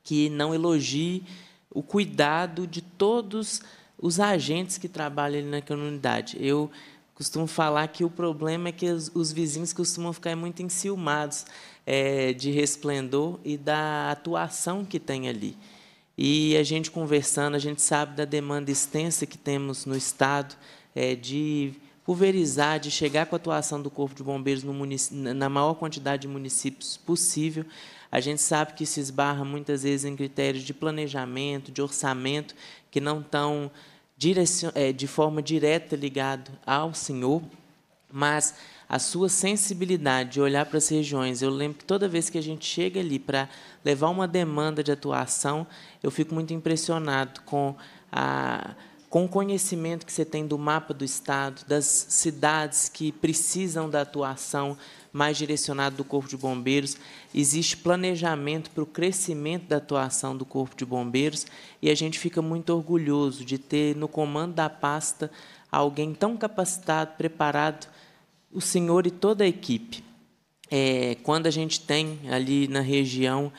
que não elogie o cuidado de todos os agentes que trabalham ali na comunidade. Eu costumo falar que o problema é que os, os vizinhos costumam ficar muito enciumados é, de resplendor e da atuação que tem ali. E a gente conversando, a gente sabe da demanda extensa que temos no Estado é, de pulverizar, de chegar com a atuação do Corpo de Bombeiros na maior quantidade de municípios possível. A gente sabe que se esbarra muitas vezes em critérios de planejamento, de orçamento, que não estão é, de forma direta ligados ao senhor, mas a sua sensibilidade de olhar para as regiões. Eu lembro que toda vez que a gente chega ali para levar uma demanda de atuação, eu fico muito impressionado com a com o conhecimento que você tem do mapa do Estado, das cidades que precisam da atuação mais direcionada do Corpo de Bombeiros, existe planejamento para o crescimento da atuação do Corpo de Bombeiros e a gente fica muito orgulhoso de ter no comando da pasta alguém tão capacitado, preparado, o senhor e toda a equipe. É, quando a gente tem ali na região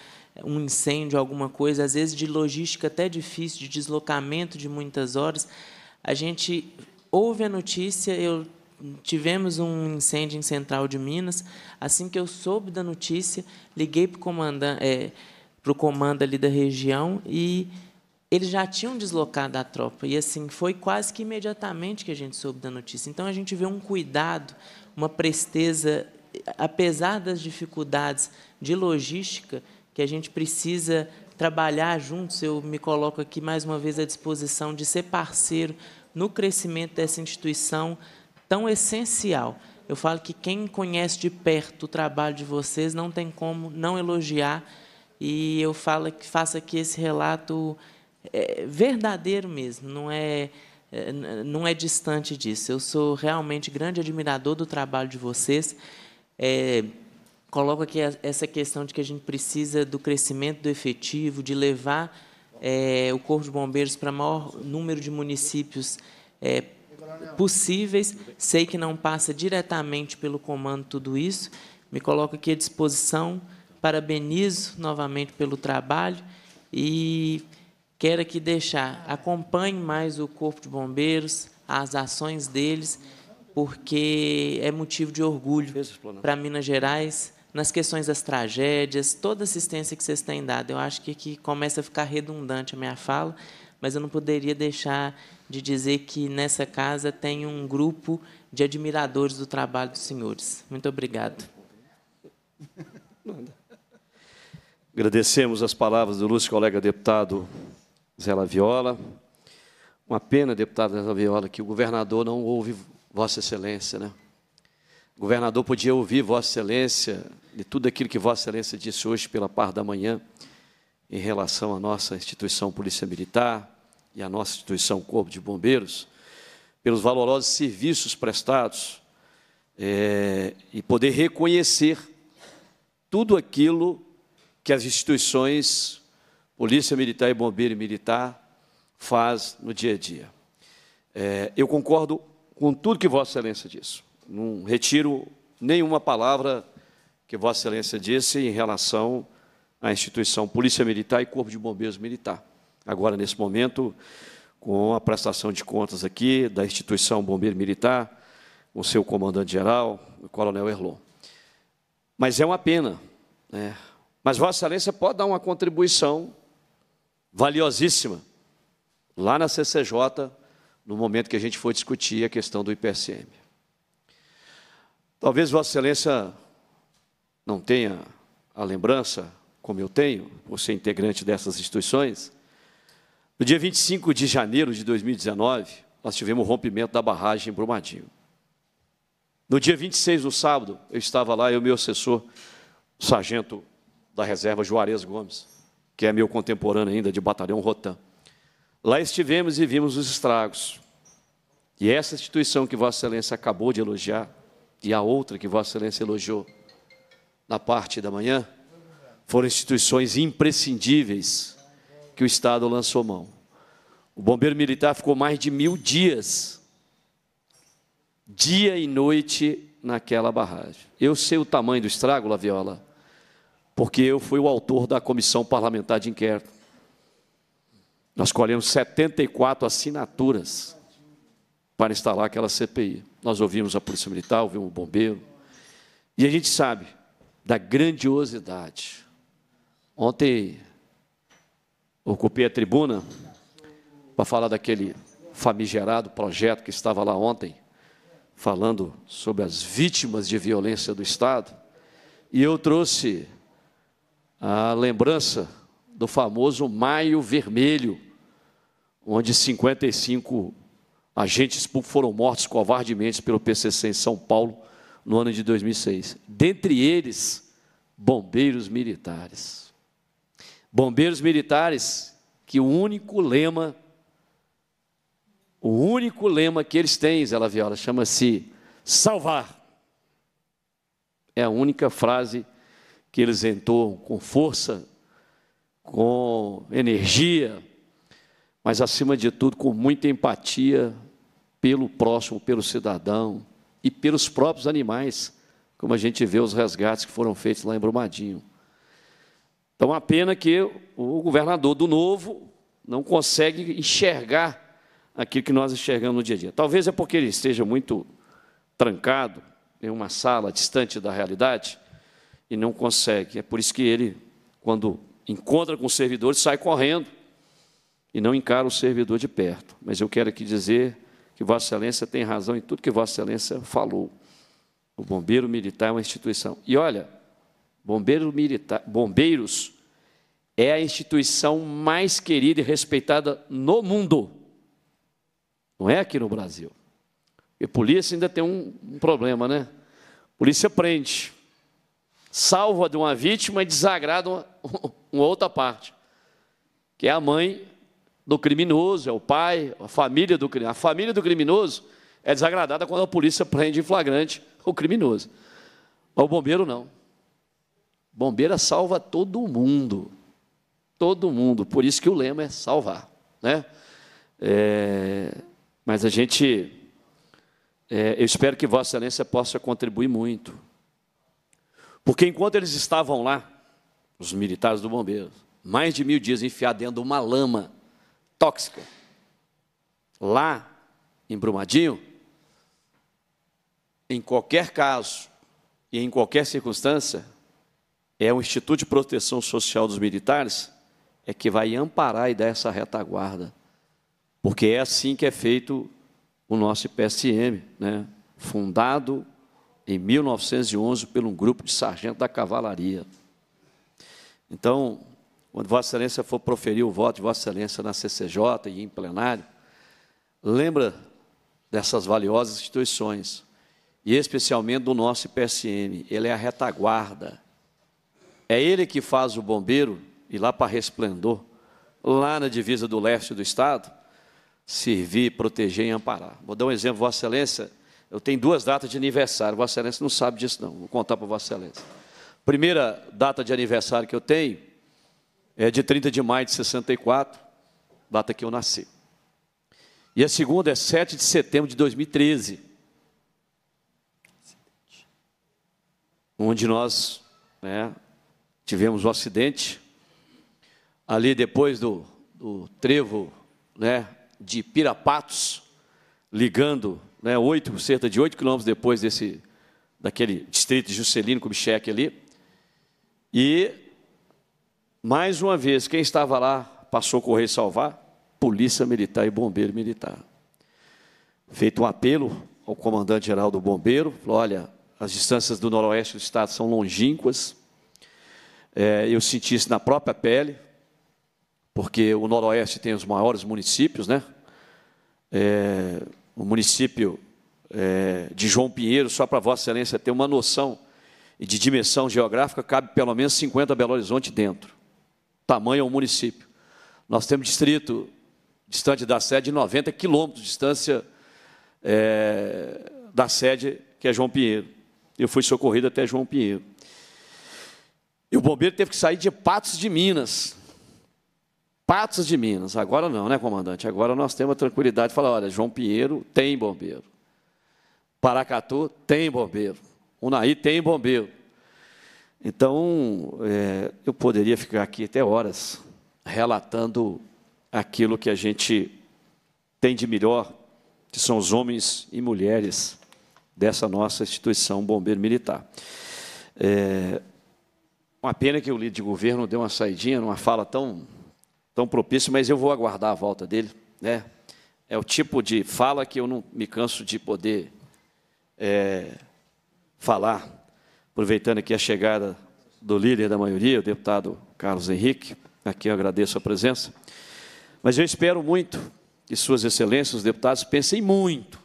um incêndio, alguma coisa, às vezes de logística até difícil, de deslocamento de muitas horas, a gente ouve a notícia, eu tivemos um incêndio em Central de Minas, assim que eu soube da notícia, liguei para o comando, é, pro comando ali da região e eles já tinham deslocado a tropa. E assim, foi quase que imediatamente que a gente soube da notícia. Então a gente vê um cuidado, uma presteza, apesar das dificuldades de logística, que a gente precisa trabalhar juntos. Eu me coloco aqui mais uma vez à disposição de ser parceiro no crescimento dessa instituição tão essencial. Eu falo que quem conhece de perto o trabalho de vocês não tem como não elogiar. E eu falo que faço aqui esse relato é, verdadeiro mesmo, não é, é, não é distante disso. Eu sou realmente grande admirador do trabalho de vocês. É, coloca aqui essa questão de que a gente precisa do crescimento do efetivo, de levar é, o Corpo de Bombeiros para maior número de municípios é, possíveis. Sei que não passa diretamente pelo comando tudo isso. Me coloco aqui à disposição. Parabenizo novamente pelo trabalho e quero aqui deixar, acompanhe mais o Corpo de Bombeiros, as ações deles, porque é motivo de orgulho para Minas Gerais nas questões das tragédias, toda assistência que vocês têm dado. Eu acho que aqui começa a ficar redundante a minha fala, mas eu não poderia deixar de dizer que nessa casa tem um grupo de admiradores do trabalho dos senhores. Muito obrigado. Agradecemos as palavras do Lúcio, colega deputado Zé Laviola. Uma pena, deputado Zé Laviola, que o governador não ouve Vossa Excelência, né? governador podia ouvir Vossa Excelência de tudo aquilo que Vossa Excelência disse hoje pela parte da manhã em relação à nossa instituição Polícia Militar e à nossa instituição Corpo de Bombeiros, pelos valorosos serviços prestados é, e poder reconhecer tudo aquilo que as instituições Polícia Militar e Bombeiro Militar faz no dia a dia. É, eu concordo com tudo que Vossa Excelência disse não retiro nenhuma palavra que Vossa Excelência disse em relação à instituição Polícia Militar e Corpo de Bombeiros Militar. Agora, nesse momento, com a prestação de contas aqui da instituição Bombeiro Militar, o seu comandante-geral, o Coronel Erlon. Mas é uma pena. Né? Mas Vossa Excelência pode dar uma contribuição valiosíssima lá na CCJ, no momento que a gente for discutir a questão do IPCM. Talvez Vossa Excelência não tenha a lembrança, como eu tenho, por ser integrante dessas instituições. No dia 25 de janeiro de 2019, nós tivemos o rompimento da barragem em Brumadinho. No dia 26, no sábado, eu estava lá, eu e meu assessor, o sargento da reserva Juarez Gomes, que é meu contemporâneo ainda de batalhão Rotan. Lá estivemos e vimos os estragos. E é essa instituição que Vossa Excelência acabou de elogiar, e a outra que Vossa Excelência elogiou na parte da manhã, foram instituições imprescindíveis que o Estado lançou mão. O bombeiro militar ficou mais de mil dias, dia e noite, naquela barragem. Eu sei o tamanho do estrago, Laviola, porque eu fui o autor da comissão parlamentar de inquérito. Nós colhemos 74 assinaturas para instalar aquela CPI. Nós ouvimos a Polícia Militar, ouvimos o bombeiro. E a gente sabe da grandiosidade. Ontem ocupei a tribuna para falar daquele famigerado projeto que estava lá ontem, falando sobre as vítimas de violência do Estado. E eu trouxe a lembrança do famoso Maio Vermelho, onde 55 agentes públicos foram mortos covardemente pelo PCC em São Paulo no ano de 2006. Dentre eles, bombeiros militares. Bombeiros militares que o único lema, o único lema que eles têm, Zé Viola, chama-se salvar. É a única frase que eles entoam com força, com energia, mas acima de tudo com muita empatia pelo próximo, pelo cidadão e pelos próprios animais, como a gente vê os resgates que foram feitos lá em Brumadinho. Então, a pena que o governador do Novo não consegue enxergar aquilo que nós enxergamos no dia a dia. Talvez é porque ele esteja muito trancado em uma sala distante da realidade e não consegue. É por isso que ele, quando encontra com os servidores, sai correndo e não encara o servidor de perto. Mas eu quero aqui dizer que Vossa Excelência tem razão em tudo que Vossa Excelência falou. O bombeiro militar é uma instituição. E olha, bombeiro militar, bombeiros é a instituição mais querida e respeitada no mundo. Não é aqui no Brasil. E polícia ainda tem um, um problema, né? Polícia prende, salva de uma vítima e desagrada uma, uma outra parte, que é a mãe do criminoso, é o pai, a família do criminoso. A família do criminoso é desagradada quando a polícia prende em flagrante o criminoso. Mas o bombeiro não. bombeira salva todo mundo. Todo mundo. Por isso que o lema é salvar. Né? É, mas a gente. É, eu espero que Vossa Excelência possa contribuir muito. Porque enquanto eles estavam lá, os militares do bombeiro, mais de mil dias enfiados dentro de uma lama, tóxica. Lá, em Brumadinho, em qualquer caso e em qualquer circunstância, é o Instituto de Proteção Social dos Militares é que vai amparar e dar essa retaguarda. Porque é assim que é feito o nosso IPSM, né? fundado em 1911 por um grupo de sargentos da cavalaria. Então, quando Vossa Excelência for proferir o voto de Vossa Excelência na CCJ e em plenário, lembra dessas valiosas instituições, e especialmente do nosso IPSM. Ele é a retaguarda. É ele que faz o bombeiro e lá para Resplendor, lá na divisa do leste do Estado, servir, proteger e amparar. Vou dar um exemplo, Vossa Excelência. Eu tenho duas datas de aniversário. Vossa Excelência não sabe disso, não. Vou contar para Vossa Excelência. Primeira data de aniversário que eu tenho é de 30 de maio de 64, data que eu nasci. E a segunda é 7 de setembro de 2013, onde nós né, tivemos o um acidente, ali depois do, do trevo né, de Pirapatos, ligando né, 8, cerca de 8 quilômetros depois desse, daquele distrito de Juscelino Kubitschek ali, e mais uma vez, quem estava lá passou a correr salvar? Polícia Militar e Bombeiro Militar. Feito um apelo ao comandante-geral do Bombeiro, falou, olha, as distâncias do noroeste do estado são longínquas, é, eu senti isso na própria pele, porque o noroeste tem os maiores municípios, né? É, o município é, de João Pinheiro, só para Vossa Excelência ter uma noção de dimensão geográfica, cabe pelo menos 50 Belo Horizonte dentro tamanho é o município. Nós temos distrito distante da sede, 90 quilômetros de distância é, da sede, que é João Pinheiro. Eu fui socorrido até João Pinheiro. E o bombeiro teve que sair de Patos de Minas. Patos de Minas. Agora não, né, comandante? Agora nós temos a tranquilidade de falar, olha, João Pinheiro tem bombeiro. Paracatu tem bombeiro. Unaí tem bombeiro. Então, é, eu poderia ficar aqui até horas relatando aquilo que a gente tem de melhor, que são os homens e mulheres dessa nossa instituição Bombeiro Militar. É, uma pena que o líder de governo deu uma saidinha numa fala tão, tão propícia, mas eu vou aguardar a volta dele. Né? É o tipo de fala que eu não me canso de poder é, falar aproveitando aqui a chegada do líder da maioria, o deputado Carlos Henrique, aqui eu agradeço a presença, mas eu espero muito que suas excelências, os deputados, pensem muito,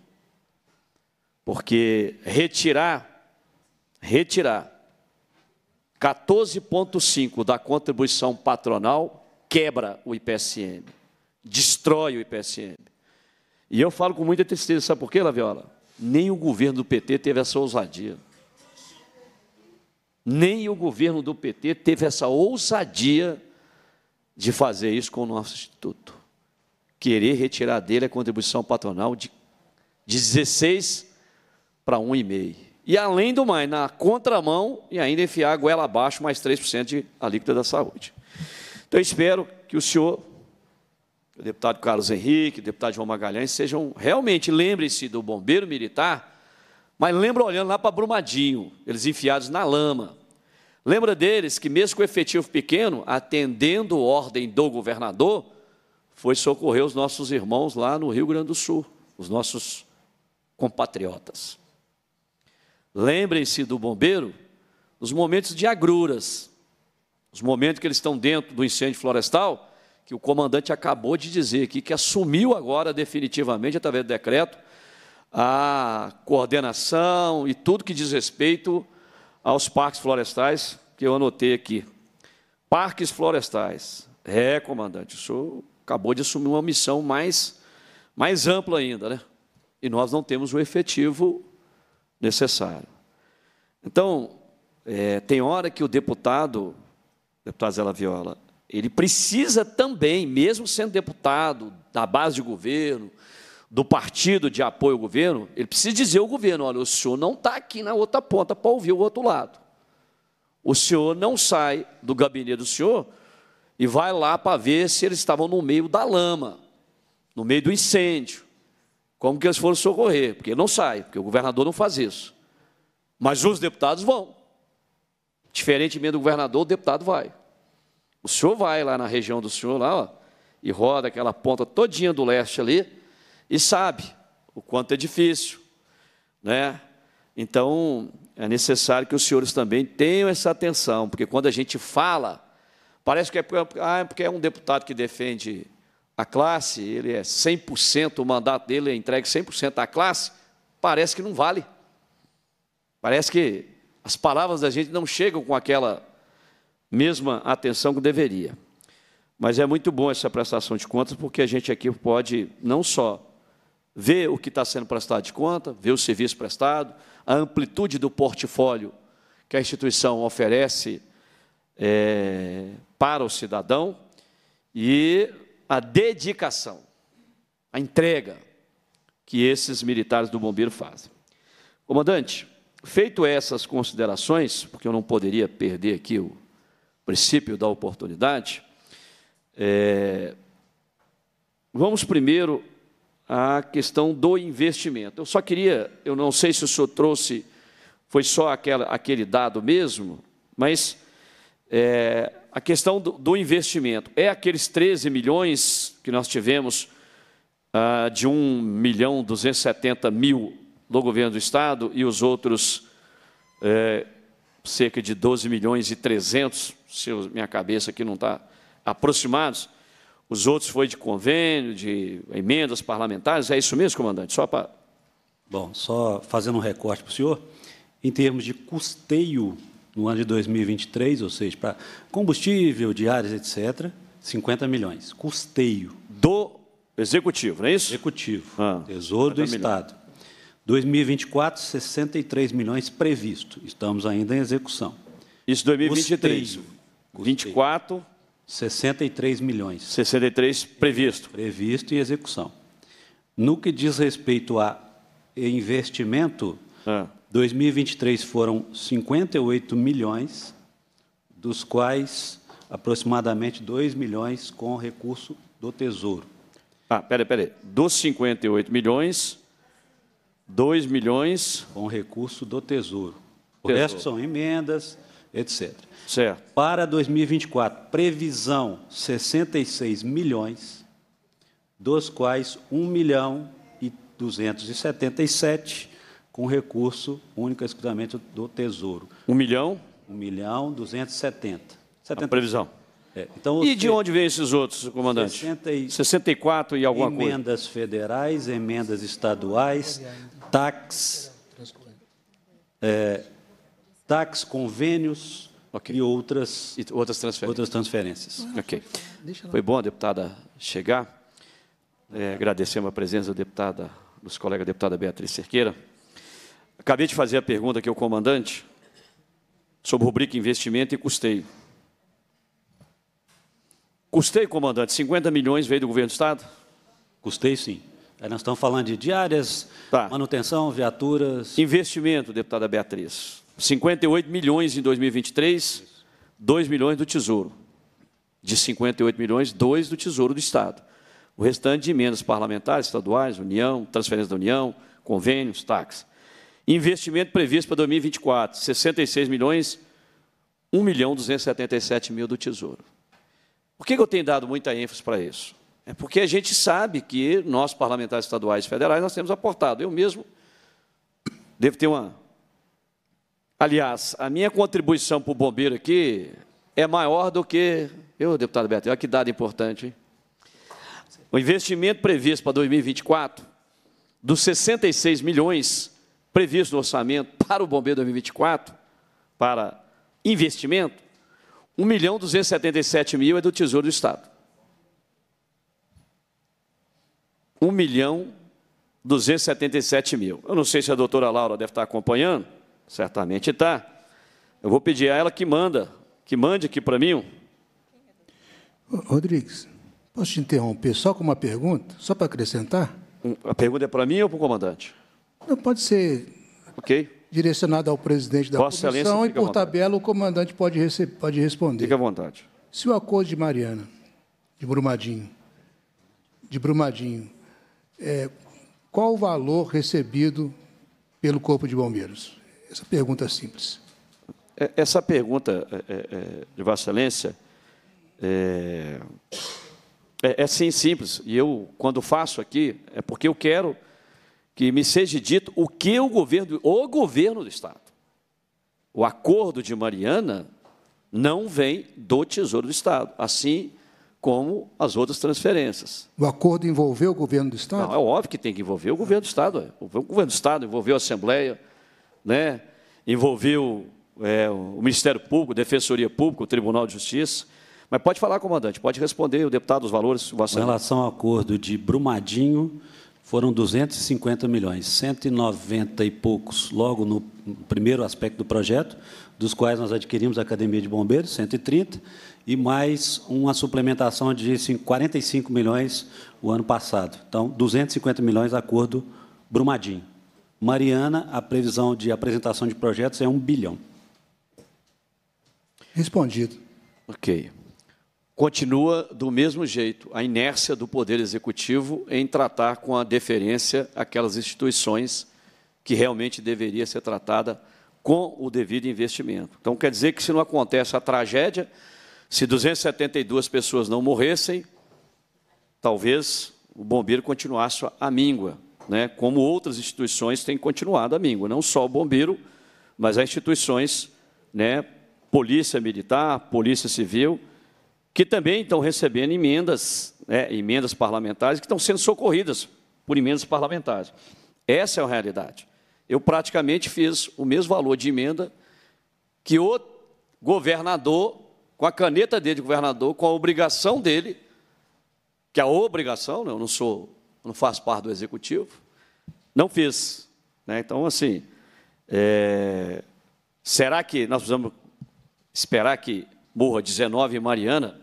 porque retirar, retirar 14,5% da contribuição patronal quebra o IPSM, destrói o IPSM. E eu falo com muita tristeza, sabe por quê, Laviola? Nem o governo do PT teve essa ousadia. Nem o governo do PT teve essa ousadia de fazer isso com o nosso instituto. Querer retirar dele a contribuição patronal de 16 para 1,5. E além do mais, na contramão, e ainda enfiar a goela abaixo mais 3% de alíquota da saúde. Então, espero que o senhor, o deputado Carlos Henrique, o deputado João Magalhães, sejam realmente, lembrem-se do bombeiro militar mas lembra olhando lá para Brumadinho, eles enfiados na lama. Lembra deles que, mesmo com o efetivo pequeno, atendendo ordem do governador, foi socorrer os nossos irmãos lá no Rio Grande do Sul, os nossos compatriotas. Lembrem-se do bombeiro nos momentos de agruras, os momentos que eles estão dentro do incêndio florestal, que o comandante acabou de dizer aqui, que assumiu agora definitivamente, através do decreto, a coordenação e tudo que diz respeito aos parques florestais que eu anotei aqui. Parques florestais. É, comandante, o senhor acabou de assumir uma missão mais, mais ampla ainda, né? E nós não temos o efetivo necessário. Então, é, tem hora que o deputado, deputado Zela Viola, ele precisa também, mesmo sendo deputado da base de governo, do partido de apoio ao governo, ele precisa dizer ao governo: olha, o senhor não está aqui na outra ponta para ouvir o outro lado. O senhor não sai do gabinete do senhor e vai lá para ver se eles estavam no meio da lama, no meio do incêndio. Como que eles foram socorrer? Porque não sai, porque o governador não faz isso. Mas os deputados vão. Diferentemente do governador, o deputado vai. O senhor vai lá na região do senhor, lá, ó, e roda aquela ponta todinha do leste ali e sabe o quanto é difícil, né? Então, é necessário que os senhores também tenham essa atenção, porque quando a gente fala, parece que é porque, ah, é, porque é um deputado que defende a classe, ele é 100%, o mandato dele é entregue 100% à classe, parece que não vale. Parece que as palavras da gente não chegam com aquela mesma atenção que deveria. Mas é muito bom essa prestação de contas, porque a gente aqui pode não só vê o que está sendo prestado de conta, vê o serviço prestado, a amplitude do portfólio que a instituição oferece é, para o cidadão e a dedicação, a entrega que esses militares do bombeiro fazem. Comandante, feito essas considerações, porque eu não poderia perder aqui o princípio da oportunidade, é, vamos primeiro a questão do investimento. Eu só queria, eu não sei se o senhor trouxe, foi só aquela, aquele dado mesmo, mas é, a questão do, do, investimento. É aqueles 13 milhões que nós tivemos ah, de 1 milhão 270 mil do governo do Estado e os outros é, cerca de 12 milhões e 300, se minha cabeça aqui não está aproximados, os outros foi de convênio, de emendas parlamentares. É isso mesmo, comandante? Só para. Bom, só fazendo um recorte para o senhor, em termos de custeio no ano de 2023, ou seja, para combustível, diárias, etc., 50 milhões. Custeio. Do Executivo, não é isso? Executivo. Ah, Tesouro do milhões. Estado. 2024, 63 milhões previsto. Estamos ainda em execução. Isso 2023. Custeio. 24 63 milhões. 63 previsto. Previsto e execução. No que diz respeito a investimento, é. Ah. 2023 foram 58 milhões, dos quais aproximadamente 2 milhões com recurso do Tesouro. Ah, peraí, peraí. Dos 58 milhões, 2 milhões. Com recurso do Tesouro. O Tesouro. resto são emendas, etc. Certo. Para 2024, previsão 66 milhões, dos quais 1 milhão e 277 com recurso único exclusivamente do Tesouro. 1 milhão? 1 milhão 270. 70. A previsão. É. Então, e de onde vem esses outros, comandante? 60 e 64 e alguma emendas coisa? Emendas federais, emendas estaduais, taxas, é, convênios, okay. e outras, e outras transferências. Outras transferências. Ok. Foi bom a deputada chegar. É, agradecemos a presença da deputada, dos colegas deputada Beatriz Cerqueira. Acabei de fazer a pergunta aqui ao comandante sobre rubrica investimento e custeio. Custeio, comandante, 50 milhões veio do governo do Estado? Custeio, sim. Aí é, nós estamos falando de diárias, tá. manutenção, viaturas... Investimento, deputada Beatriz. 58 milhões em 2023, 2 milhões do Tesouro. De 58 milhões, 2 do Tesouro do Estado. O restante de emendas parlamentares, estaduais, União, transferência da União, convênios, taxas. Investimento previsto para 2024, 66 milhões, 1 milhão 277 mil do Tesouro. Por que eu tenho dado muita ênfase para isso? É porque a gente sabe que nós, parlamentares estaduais e federais, nós temos aportado. Eu mesmo devo ter uma Aliás, a minha contribuição para o bombeiro aqui é maior do que. Eu, deputado Beto, olha que dado importante, hein? O investimento previsto para 2024, dos 66 milhões previstos no orçamento para o Bombeiro 2024, para investimento, 1 milhão 277 mil é do Tesouro do Estado. 1 milhão 277 mil. Eu não sei se a doutora Laura deve estar acompanhando, Certamente está. Eu vou pedir a ela que manda, que mande aqui para mim. Rodrigues, posso te interromper só com uma pergunta, só para acrescentar? A pergunta é para mim ou para o comandante? Não, pode ser okay. direcionada ao presidente da Vossa comissão e, por tabela, o comandante pode, receber, pode responder. Fique à vontade. Se o acordo de Mariana, de Brumadinho, de Brumadinho, é, qual o valor recebido pelo Corpo de Bombeiros? Essa pergunta é simples. É, essa pergunta, é, é, de Vossa Excelência, é, é, é, sim simples. E eu, quando faço aqui, é porque eu quero que me seja dito o que o governo, o governo do Estado, o acordo de Mariana não vem do Tesouro do Estado, assim como as outras transferências. O acordo envolveu o governo do Estado? Não, é óbvio que tem que envolver o governo do Estado. O governo do Estado envolveu a Assembleia, né, envolveu é, o Ministério Público, Defensoria Pública, o Tribunal de Justiça. Mas pode falar, comandante, pode responder, o deputado, os valores. Vossa em relação ao acordo de Brumadinho, foram 250 milhões, 190 e poucos logo no primeiro aspecto do projeto, dos quais nós adquirimos a Academia de Bombeiros, 130, e mais uma suplementação de 45 milhões o ano passado. Então, 250 milhões acordo Brumadinho. Mariana, a previsão de apresentação de projetos é 1 bilhão. Respondido. Ok. Continua do mesmo jeito a inércia do Poder Executivo em tratar com a deferência aquelas instituições que realmente deveria ser tratada com o devido investimento. Então, quer dizer que se não acontece a tragédia, se 272 pessoas não morressem, talvez o bombeiro continuasse a míngua né, como outras instituições têm continuado, amigo, não só o bombeiro, mas as instituições, né, polícia militar, polícia civil, que também estão recebendo emendas, né, emendas parlamentares, que estão sendo socorridas por emendas parlamentares. Essa é a realidade. Eu praticamente fiz o mesmo valor de emenda que o governador, com a caneta dele de governador, com a obrigação dele, que é a obrigação, né, eu não sou não faço parte do executivo, não fiz. Né? Então, assim, é... será que nós precisamos esperar que morra 19 em Mariana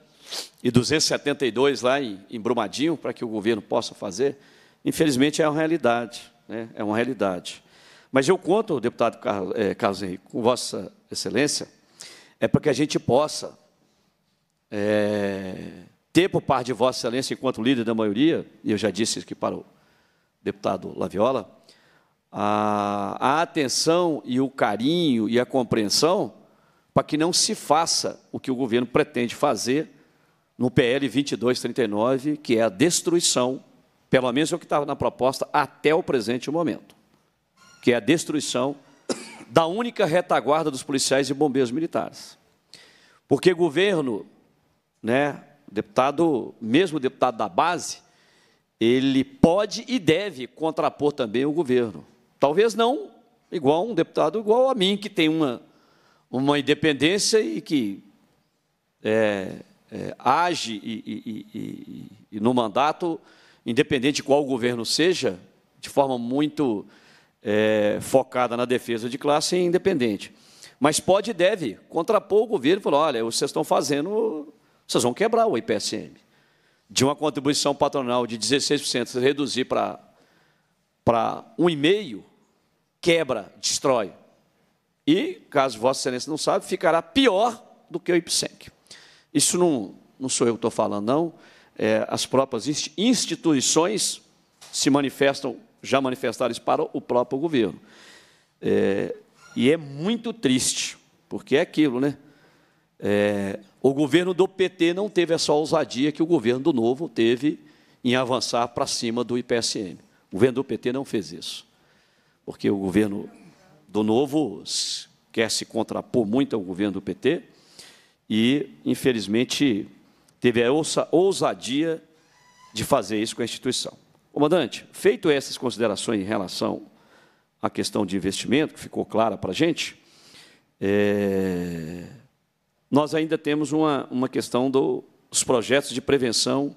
e 272 lá em, em Brumadinho para que o governo possa fazer? Infelizmente, é uma realidade. Né? É uma realidade. Mas eu conto, deputado Carlos, é, Carlos Henrique, com Vossa Excelência, é para que a gente possa é, ter por parte de Vossa Excelência, enquanto líder da maioria, e eu já disse isso aqui para o deputado Laviola, a, a atenção e o carinho e a compreensão para que não se faça o que o governo pretende fazer no PL 2239, que é a destruição, pelo menos é o que estava na proposta até o presente momento, que é a destruição da única retaguarda dos policiais e bombeiros militares. Porque governo, né, Deputado, mesmo deputado da base, ele pode e deve contrapor também o governo. Talvez não igual um deputado igual a mim, que tem uma, uma independência e que é, é, age e, e, e, e, no mandato, independente de qual governo seja, de forma muito é, focada na defesa de classe e independente. Mas pode e deve contrapor o governo e falar, olha, vocês estão fazendo vocês vão quebrar o IPSM. De uma contribuição patronal de 16%, reduzir para, para 1,5%, quebra, destrói. E, caso Vossa Excelência não saiba ficará pior do que o IPSEC. Isso não, não sou eu que estou falando, não. É, as próprias instituições se manifestam, já manifestaram isso para o próprio governo. É, e é muito triste, porque é aquilo, né? É, o governo do PT não teve essa ousadia que o governo do Novo teve em avançar para cima do IPSM. O governo do PT não fez isso, porque o governo do Novo quer se contrapor muito ao governo do PT e, infelizmente, teve a ousadia de fazer isso com a instituição. Comandante, feito essas considerações em relação à questão de investimento, que ficou clara para a gente, é nós ainda temos uma, uma questão do, dos projetos de prevenção,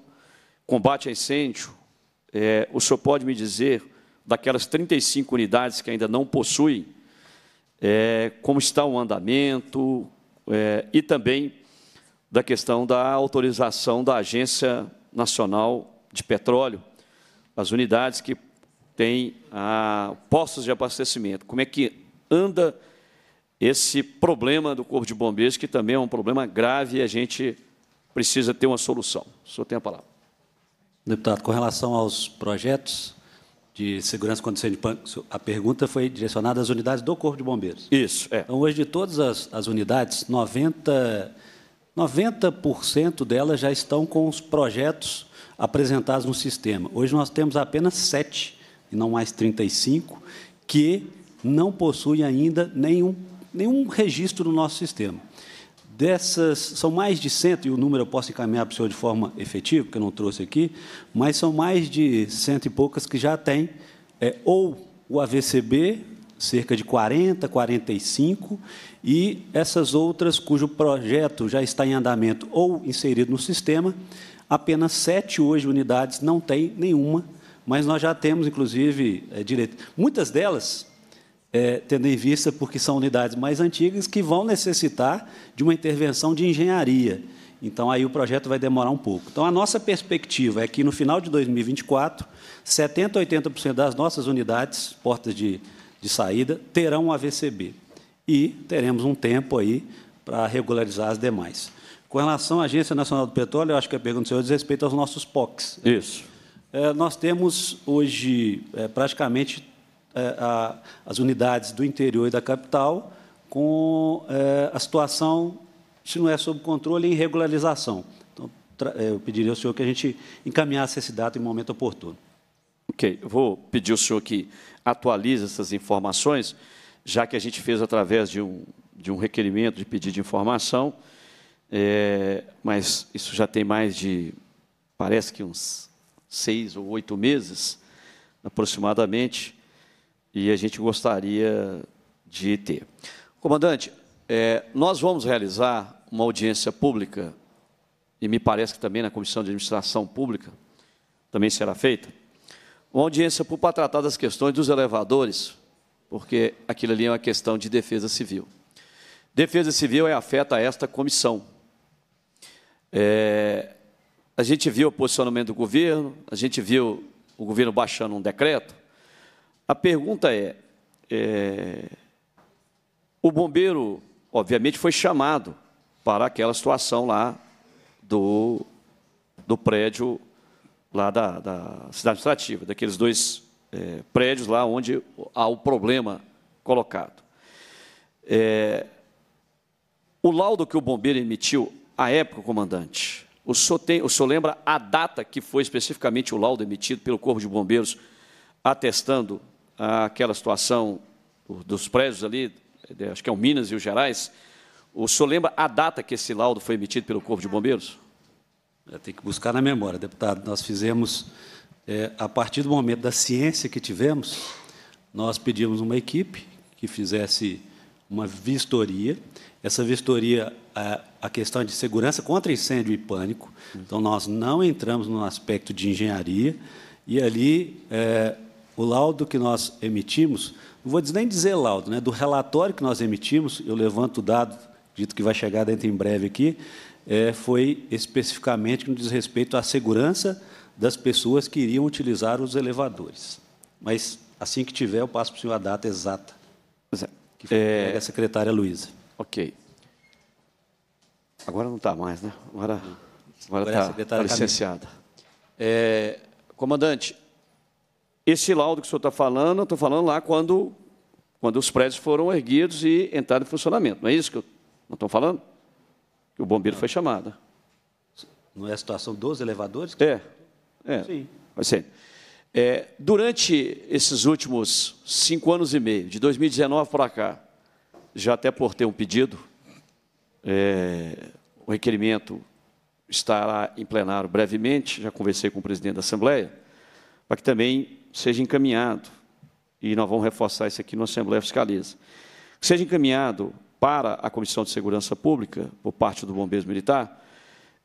combate a incêndio. É, o senhor pode me dizer, daquelas 35 unidades que ainda não possuem, é, como está o andamento é, e também da questão da autorização da Agência Nacional de Petróleo, as unidades que têm a, ah, postos de abastecimento. Como é que anda esse problema do Corpo de Bombeiros, que também é um problema grave e a gente precisa ter uma solução. O senhor tem a palavra. Deputado, com relação aos projetos de segurança contra incêndio, a pergunta foi direcionada às unidades do Corpo de Bombeiros. Isso, é. Então, hoje, de todas as, as unidades, 90%, 90 delas já estão com os projetos apresentados no sistema. Hoje, nós temos apenas 7, e não mais 35, que não possuem ainda nenhum nenhum registro no nosso sistema. Dessas, são mais de 100, e o número eu posso encaminhar para o senhor de forma efetiva, porque eu não trouxe aqui, mas são mais de cento e poucas que já têm é, ou o AVCB, cerca de 40, 45, e essas outras cujo projeto já está em andamento ou inserido no sistema, apenas sete hoje unidades não têm nenhuma, mas nós já temos, inclusive, é, direito. Muitas delas é, tendo em vista porque são unidades mais antigas que vão necessitar de uma intervenção de engenharia. Então, aí o projeto vai demorar um pouco. Então, a nossa perspectiva é que, no final de 2024, 70% a 80% das nossas unidades, portas de, de saída, terão um AVCB. E teremos um tempo aí para regularizar as demais. Com relação à Agência Nacional do Petróleo, eu acho que a pergunta do senhor diz respeito aos nossos POCs. Isso. É, nós temos hoje é, praticamente é, a, as unidades do interior e da capital com é, a situação, se não é sob controle, em regularização. Então, é, eu pediria ao senhor que a gente encaminhasse esse dado em momento oportuno. Ok, vou pedir ao senhor que atualize essas informações, já que a gente fez através de um, de um requerimento de pedido de informação, é, mas isso já tem mais de, parece que uns seis ou oito meses, aproximadamente, e a gente gostaria de ter. Comandante, é, nós vamos realizar uma audiência pública, e me parece que também na Comissão de Administração Pública também será feita, uma audiência para tratar das questões dos elevadores, porque aquilo ali é uma questão de defesa civil. Defesa civil é afeta a esta comissão. É, a gente viu o posicionamento do governo, a gente viu o governo baixando um decreto, a pergunta é, é o bombeiro, obviamente, foi chamado para aquela situação lá do, do prédio lá da, da cidade administrativa, daqueles dois é, prédios lá onde há o problema colocado. É, o laudo que o bombeiro emitiu à época, comandante, o senhor, tem, o senhor lembra a data que foi especificamente o laudo emitido pelo Corpo de Bombeiros atestando aquela situação dos prédios ali, acho que é o Minas e o Gerais, o senhor lembra a data que esse laudo foi emitido pelo Corpo de Bombeiros? É, tem que buscar na memória, deputado. Nós fizemos, é, a partir do momento da ciência que tivemos, nós pedimos uma equipe que fizesse uma vistoria. Essa vistoria, a, a questão é de segurança contra incêndio e pânico. Então, nós não entramos no aspecto de engenharia. E ali, é, o laudo que nós emitimos, não vou nem dizer laudo, né, do relatório que nós emitimos, eu levanto o dado, dito que vai chegar dentro em breve aqui, é, foi especificamente no diz respeito à segurança das pessoas que iriam utilizar os elevadores. Mas, assim que tiver, eu passo para o senhor a data exata. É. Que foi é... a secretária Luísa. Ok. Agora não está mais, né? Agora está agora agora é tá licenciada. É, comandante, esse laudo que o senhor está falando, eu estou falando lá quando, quando os prédios foram erguidos e entraram em funcionamento. Não é isso que eu não estou falando? Que o bombeiro não. foi chamado. Não é a situação dos elevadores? É. é. Sim. Mas É, durante esses últimos cinco anos e meio, de 2019 para cá, já até portei um pedido, é, o requerimento estará em plenário brevemente, já conversei com o presidente da Assembleia, para que também seja encaminhado, e nós vamos reforçar isso aqui na Assembleia Fiscaliza, seja encaminhado para a Comissão de Segurança Pública, por parte do Bombeiro Militar,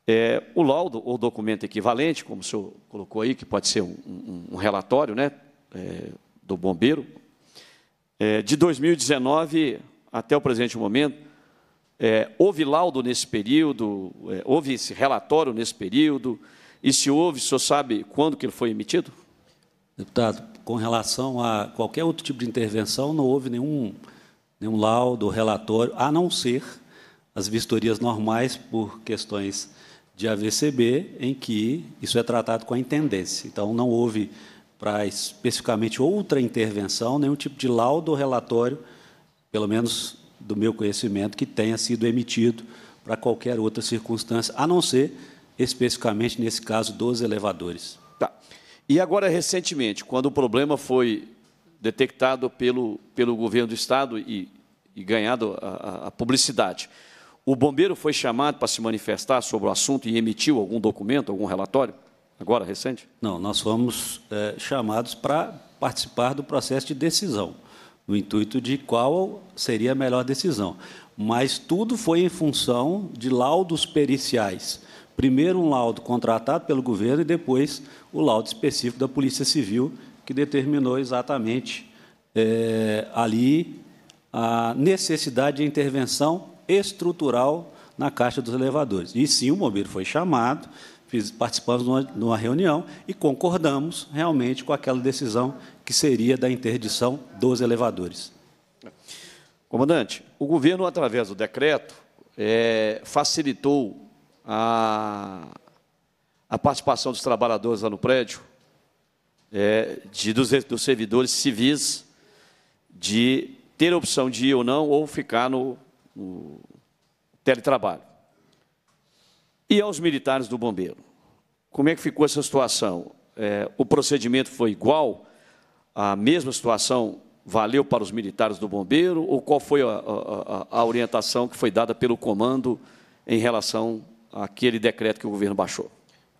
é, o laudo ou documento equivalente, como o senhor colocou aí, que pode ser um, um, um relatório né, é, do bombeiro, é, de 2019 até o presente momento, é, houve laudo nesse período, é, houve esse relatório nesse período, e se houve, o senhor sabe quando que ele foi emitido? Deputado, com relação a qualquer outro tipo de intervenção, não houve nenhum, nenhum laudo, relatório, a não ser as vistorias normais por questões de AVCB, em que isso é tratado com a intendência. Então, não houve, para especificamente outra intervenção, nenhum tipo de laudo ou relatório, pelo menos do meu conhecimento, que tenha sido emitido para qualquer outra circunstância, a não ser especificamente nesse caso dos elevadores. E agora, recentemente, quando o problema foi detectado pelo, pelo governo do Estado e, e ganhado a, a publicidade, o bombeiro foi chamado para se manifestar sobre o assunto e emitiu algum documento, algum relatório? Agora, recente? Não, nós fomos é, chamados para participar do processo de decisão, no intuito de qual seria a melhor decisão. Mas tudo foi em função de laudos periciais Primeiro um laudo contratado pelo governo e depois o laudo específico da Polícia Civil, que determinou exatamente é, ali a necessidade de intervenção estrutural na caixa dos elevadores. E sim, o bombeiro foi chamado, fiz, participamos de uma, de uma reunião e concordamos realmente com aquela decisão que seria da interdição dos elevadores. Comandante, o governo, através do decreto, é, facilitou a, a participação dos trabalhadores lá no prédio, é, de, dos, dos servidores civis, de ter a opção de ir ou não, ou ficar no, no teletrabalho. E aos militares do bombeiro? Como é que ficou essa situação? É, o procedimento foi igual? A mesma situação valeu para os militares do bombeiro? Ou qual foi a, a, a orientação que foi dada pelo comando em relação aquele decreto que o governo baixou?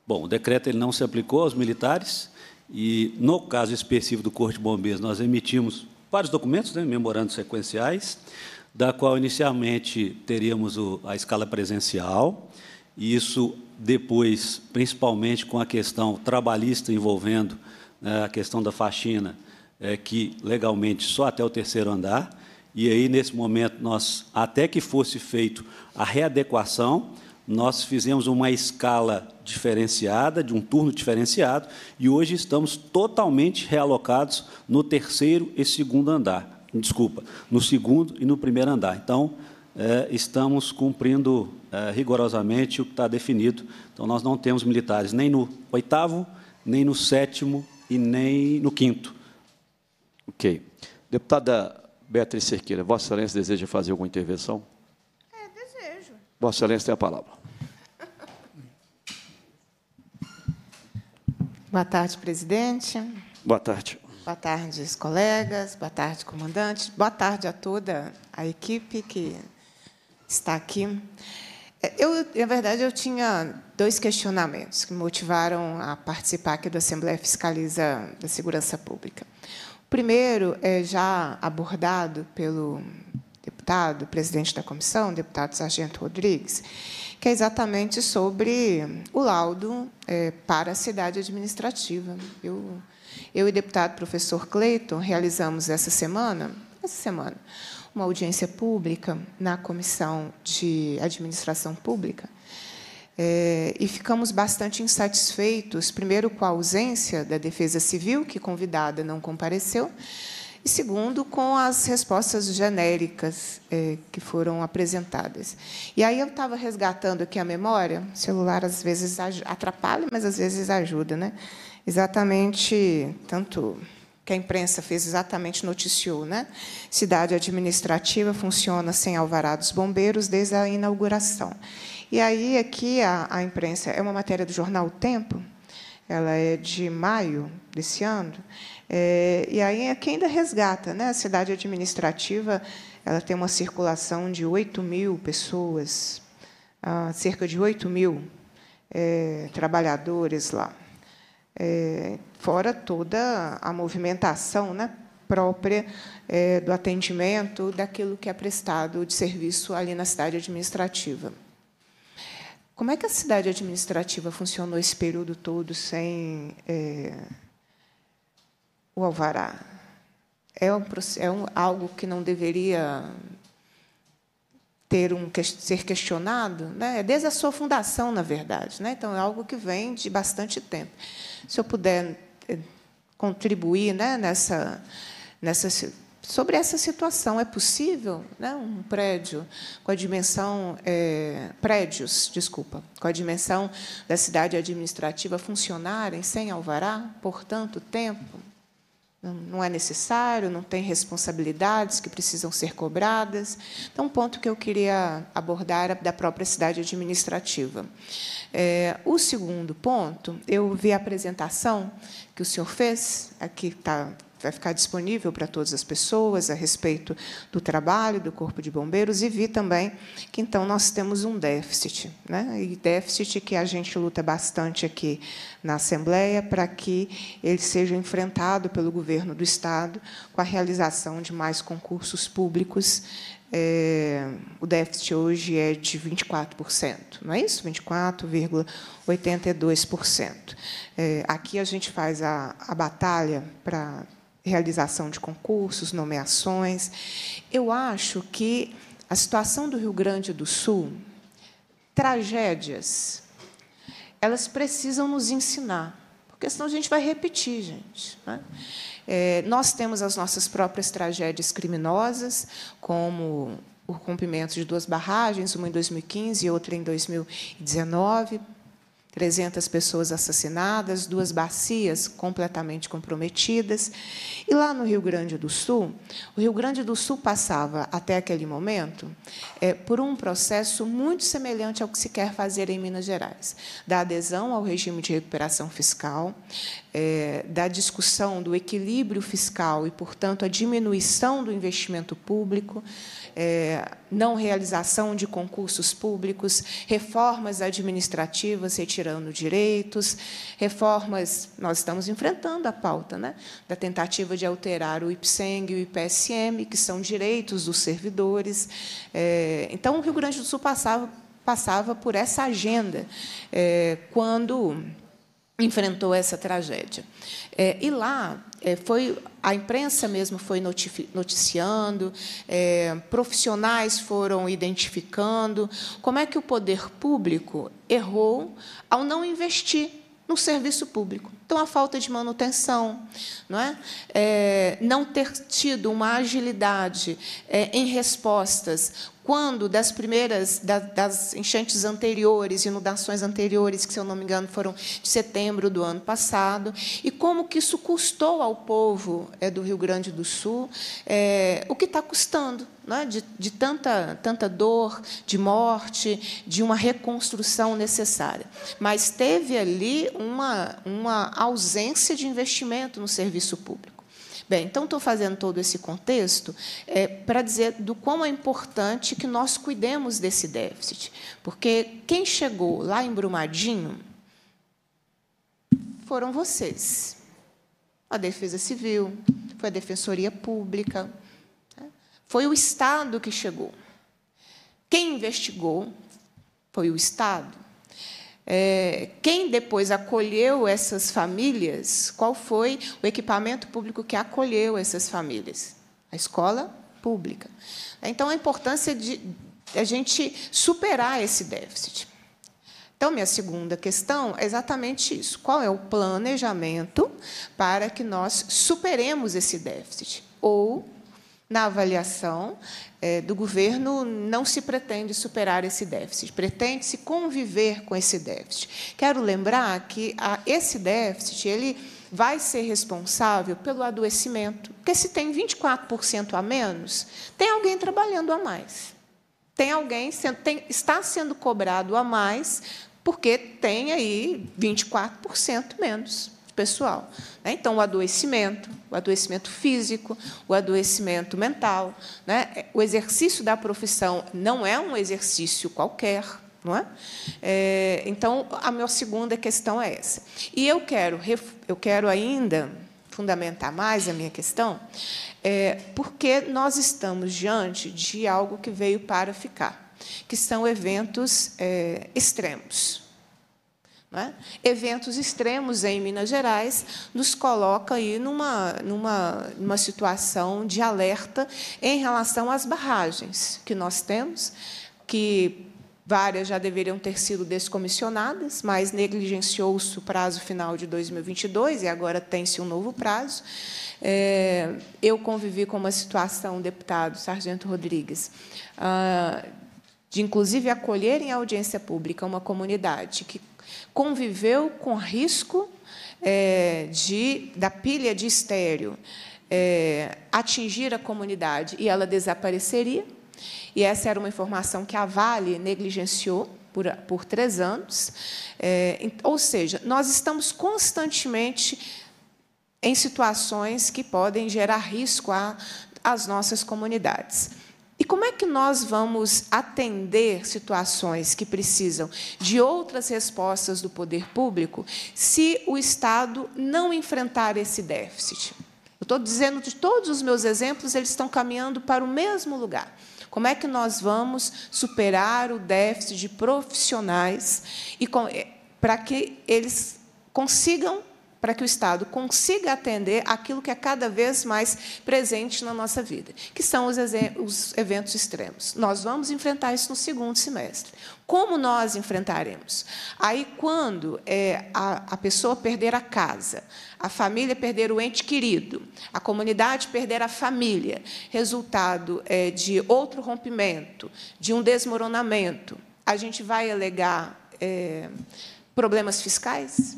Bom, o decreto ele não se aplicou aos militares e, no caso específico do Corpo de Bombeiros, nós emitimos vários documentos, né, memorandos sequenciais, da qual inicialmente teríamos o, a escala presencial, e isso depois, principalmente com a questão trabalhista envolvendo né, a questão da faxina, é, que legalmente só até o terceiro andar, e aí, nesse momento, nós, até que fosse feito a readequação, nós fizemos uma escala diferenciada, de um turno diferenciado, e hoje estamos totalmente realocados no terceiro e segundo andar. Desculpa, no segundo e no primeiro andar. Então, é, estamos cumprindo é, rigorosamente o que está definido. Então, nós não temos militares nem no oitavo, nem no sétimo e nem no quinto. Ok. Deputada Beatriz Cerqueira, Vossa Excelência deseja fazer alguma intervenção? Vossa Excelência tem a palavra. Boa tarde, presidente. Boa tarde. Boa tarde, colegas. Boa tarde, comandante. Boa tarde a toda a equipe que está aqui. É, eu, na verdade, eu tinha dois questionamentos que me motivaram a participar aqui da Assembleia Fiscaliza da Segurança Pública. O primeiro é já abordado pelo deputado, presidente da comissão, deputado Sargento Rodrigues, que é exatamente sobre o laudo é, para a cidade administrativa. Eu, eu e o deputado professor Cleiton realizamos essa semana, essa semana, uma audiência pública na Comissão de Administração Pública, é, e ficamos bastante insatisfeitos, primeiro com a ausência da Defesa Civil, que convidada não compareceu, e segundo com as respostas genéricas é, que foram apresentadas. E aí eu estava resgatando aqui a memória, o celular às vezes atrapalha, mas às vezes ajuda, né? Exatamente, tanto que a imprensa fez exatamente noticiou, né? Cidade administrativa funciona sem alvará dos bombeiros desde a inauguração. E aí aqui a, a imprensa é uma matéria do jornal o Tempo, ela é de maio desse ano. É, e aí é quem ainda resgata, né? A cidade administrativa ela tem uma circulação de 8 mil pessoas, ah, cerca de 8 mil é, trabalhadores lá, é, fora toda a movimentação, né? própria é, do atendimento daquilo que é prestado de serviço ali na cidade administrativa. Como é que a cidade administrativa funcionou esse período todo sem é, o alvará. É, um, é um, algo que não deveria ter um, ser questionado, né? É desde a sua fundação, na verdade. Né? Então, é algo que vem de bastante tempo. Se eu puder eh, contribuir né, nessa, nessa sobre essa situação. É possível né, um prédio com a dimensão. É, prédios, desculpa, com a dimensão da cidade administrativa funcionarem sem alvará por tanto tempo? não é necessário, não tem responsabilidades que precisam ser cobradas. Então, um ponto que eu queria abordar era é da própria cidade administrativa. É, o segundo ponto, eu vi a apresentação que o senhor fez, aqui está vai ficar disponível para todas as pessoas a respeito do trabalho do Corpo de Bombeiros e vi também que então nós temos um déficit, né? E déficit que a gente luta bastante aqui na Assembleia para que ele seja enfrentado pelo governo do Estado com a realização de mais concursos públicos é, o déficit hoje é de 24%, não é isso? 24,82%. É, aqui a gente faz a, a batalha para realização de concursos, nomeações. Eu acho que a situação do Rio Grande do Sul, tragédias, elas precisam nos ensinar, porque senão a gente vai repetir, gente. Né? É, nós temos as nossas próprias tragédias criminosas, como o cumprimento de duas barragens, uma em 2015 e outra em 2019, 300 pessoas assassinadas, duas bacias completamente comprometidas. E lá no Rio Grande do Sul, o Rio Grande do Sul passava, até aquele momento, é, por um processo muito semelhante ao que se quer fazer em Minas Gerais: da adesão ao regime de recuperação fiscal, é, da discussão do equilíbrio fiscal e, portanto, a diminuição do investimento público, é, não realização de concursos públicos, reformas administrativas retirando direitos, reformas. Nós estamos enfrentando a pauta né, da tentativa de alterar o IPSENG e o IPSM, que são direitos dos servidores. É, então, o Rio Grande do Sul passava, passava por essa agenda. É, quando enfrentou essa tragédia. É, e lá é, foi a imprensa mesmo foi noticiando, é, profissionais foram identificando como é que o poder público errou ao não investir no serviço público. Então, a falta de manutenção, não, é? é não ter tido uma agilidade é, em respostas, quando das primeiras, das enchentes anteriores, inundações anteriores, que, se eu não me engano, foram de setembro do ano passado, e como que isso custou ao povo é, do Rio Grande do Sul é, o que está custando é? de, de tanta, tanta dor, de morte, de uma reconstrução necessária. Mas teve ali uma, uma ausência de investimento no serviço público. Bem, então estou fazendo todo esse contexto é, para dizer do quão é importante que nós cuidemos desse déficit. Porque quem chegou lá em Brumadinho foram vocês. A Defesa Civil, foi a Defensoria Pública, né? foi o Estado que chegou. Quem investigou foi o Estado. É, quem depois acolheu essas famílias, qual foi o equipamento público que acolheu essas famílias? A escola pública. Então, a importância de a gente superar esse déficit. Então, minha segunda questão é exatamente isso: qual é o planejamento para que nós superemos esse déficit? Ou na avaliação é, do governo, não se pretende superar esse déficit, pretende-se conviver com esse déficit. Quero lembrar que esse déficit, ele vai ser responsável pelo adoecimento, porque se tem 24% a menos, tem alguém trabalhando a mais. Tem alguém sendo, tem, está sendo cobrado a mais porque tem aí 24% menos pessoal. Né? Então, o adoecimento, o adoecimento físico, o adoecimento mental. Né? O exercício da profissão não é um exercício qualquer. Não é? é então, a minha segunda questão é essa. E eu quero, eu quero ainda fundamentar mais a minha questão, é porque nós estamos diante de algo que veio para ficar, que são eventos é, extremos. Né? Eventos extremos em Minas Gerais nos coloca aí numa, numa, numa situação de alerta em relação às barragens que nós temos, que várias já deveriam ter sido descomissionadas, mas negligenciou-se o prazo final de 2022 e agora tem-se um novo prazo. É, eu convivi com uma situação, deputado Sargento Rodrigues, ah, de inclusive acolher em audiência pública uma comunidade que conviveu com risco é, de, da pilha de estéreo é, atingir a comunidade e ela desapareceria. E essa era uma informação que a Vale negligenciou por, por três anos. É, ou seja, nós estamos constantemente em situações que podem gerar risco às nossas comunidades. E como é que nós vamos atender situações que precisam de outras respostas do poder público se o Estado não enfrentar esse déficit? Eu estou dizendo que todos os meus exemplos eles estão caminhando para o mesmo lugar. Como é que nós vamos superar o déficit de profissionais e eh, para que eles consigam para que o Estado consiga atender aquilo que é cada vez mais presente na nossa vida, que são os, os eventos extremos. Nós vamos enfrentar isso no segundo semestre. Como nós enfrentaremos? Aí, quando é, a, a pessoa perder a casa, a família perder o ente querido, a comunidade perder a família, resultado é, de outro rompimento, de um desmoronamento, a gente vai alegar é, problemas fiscais?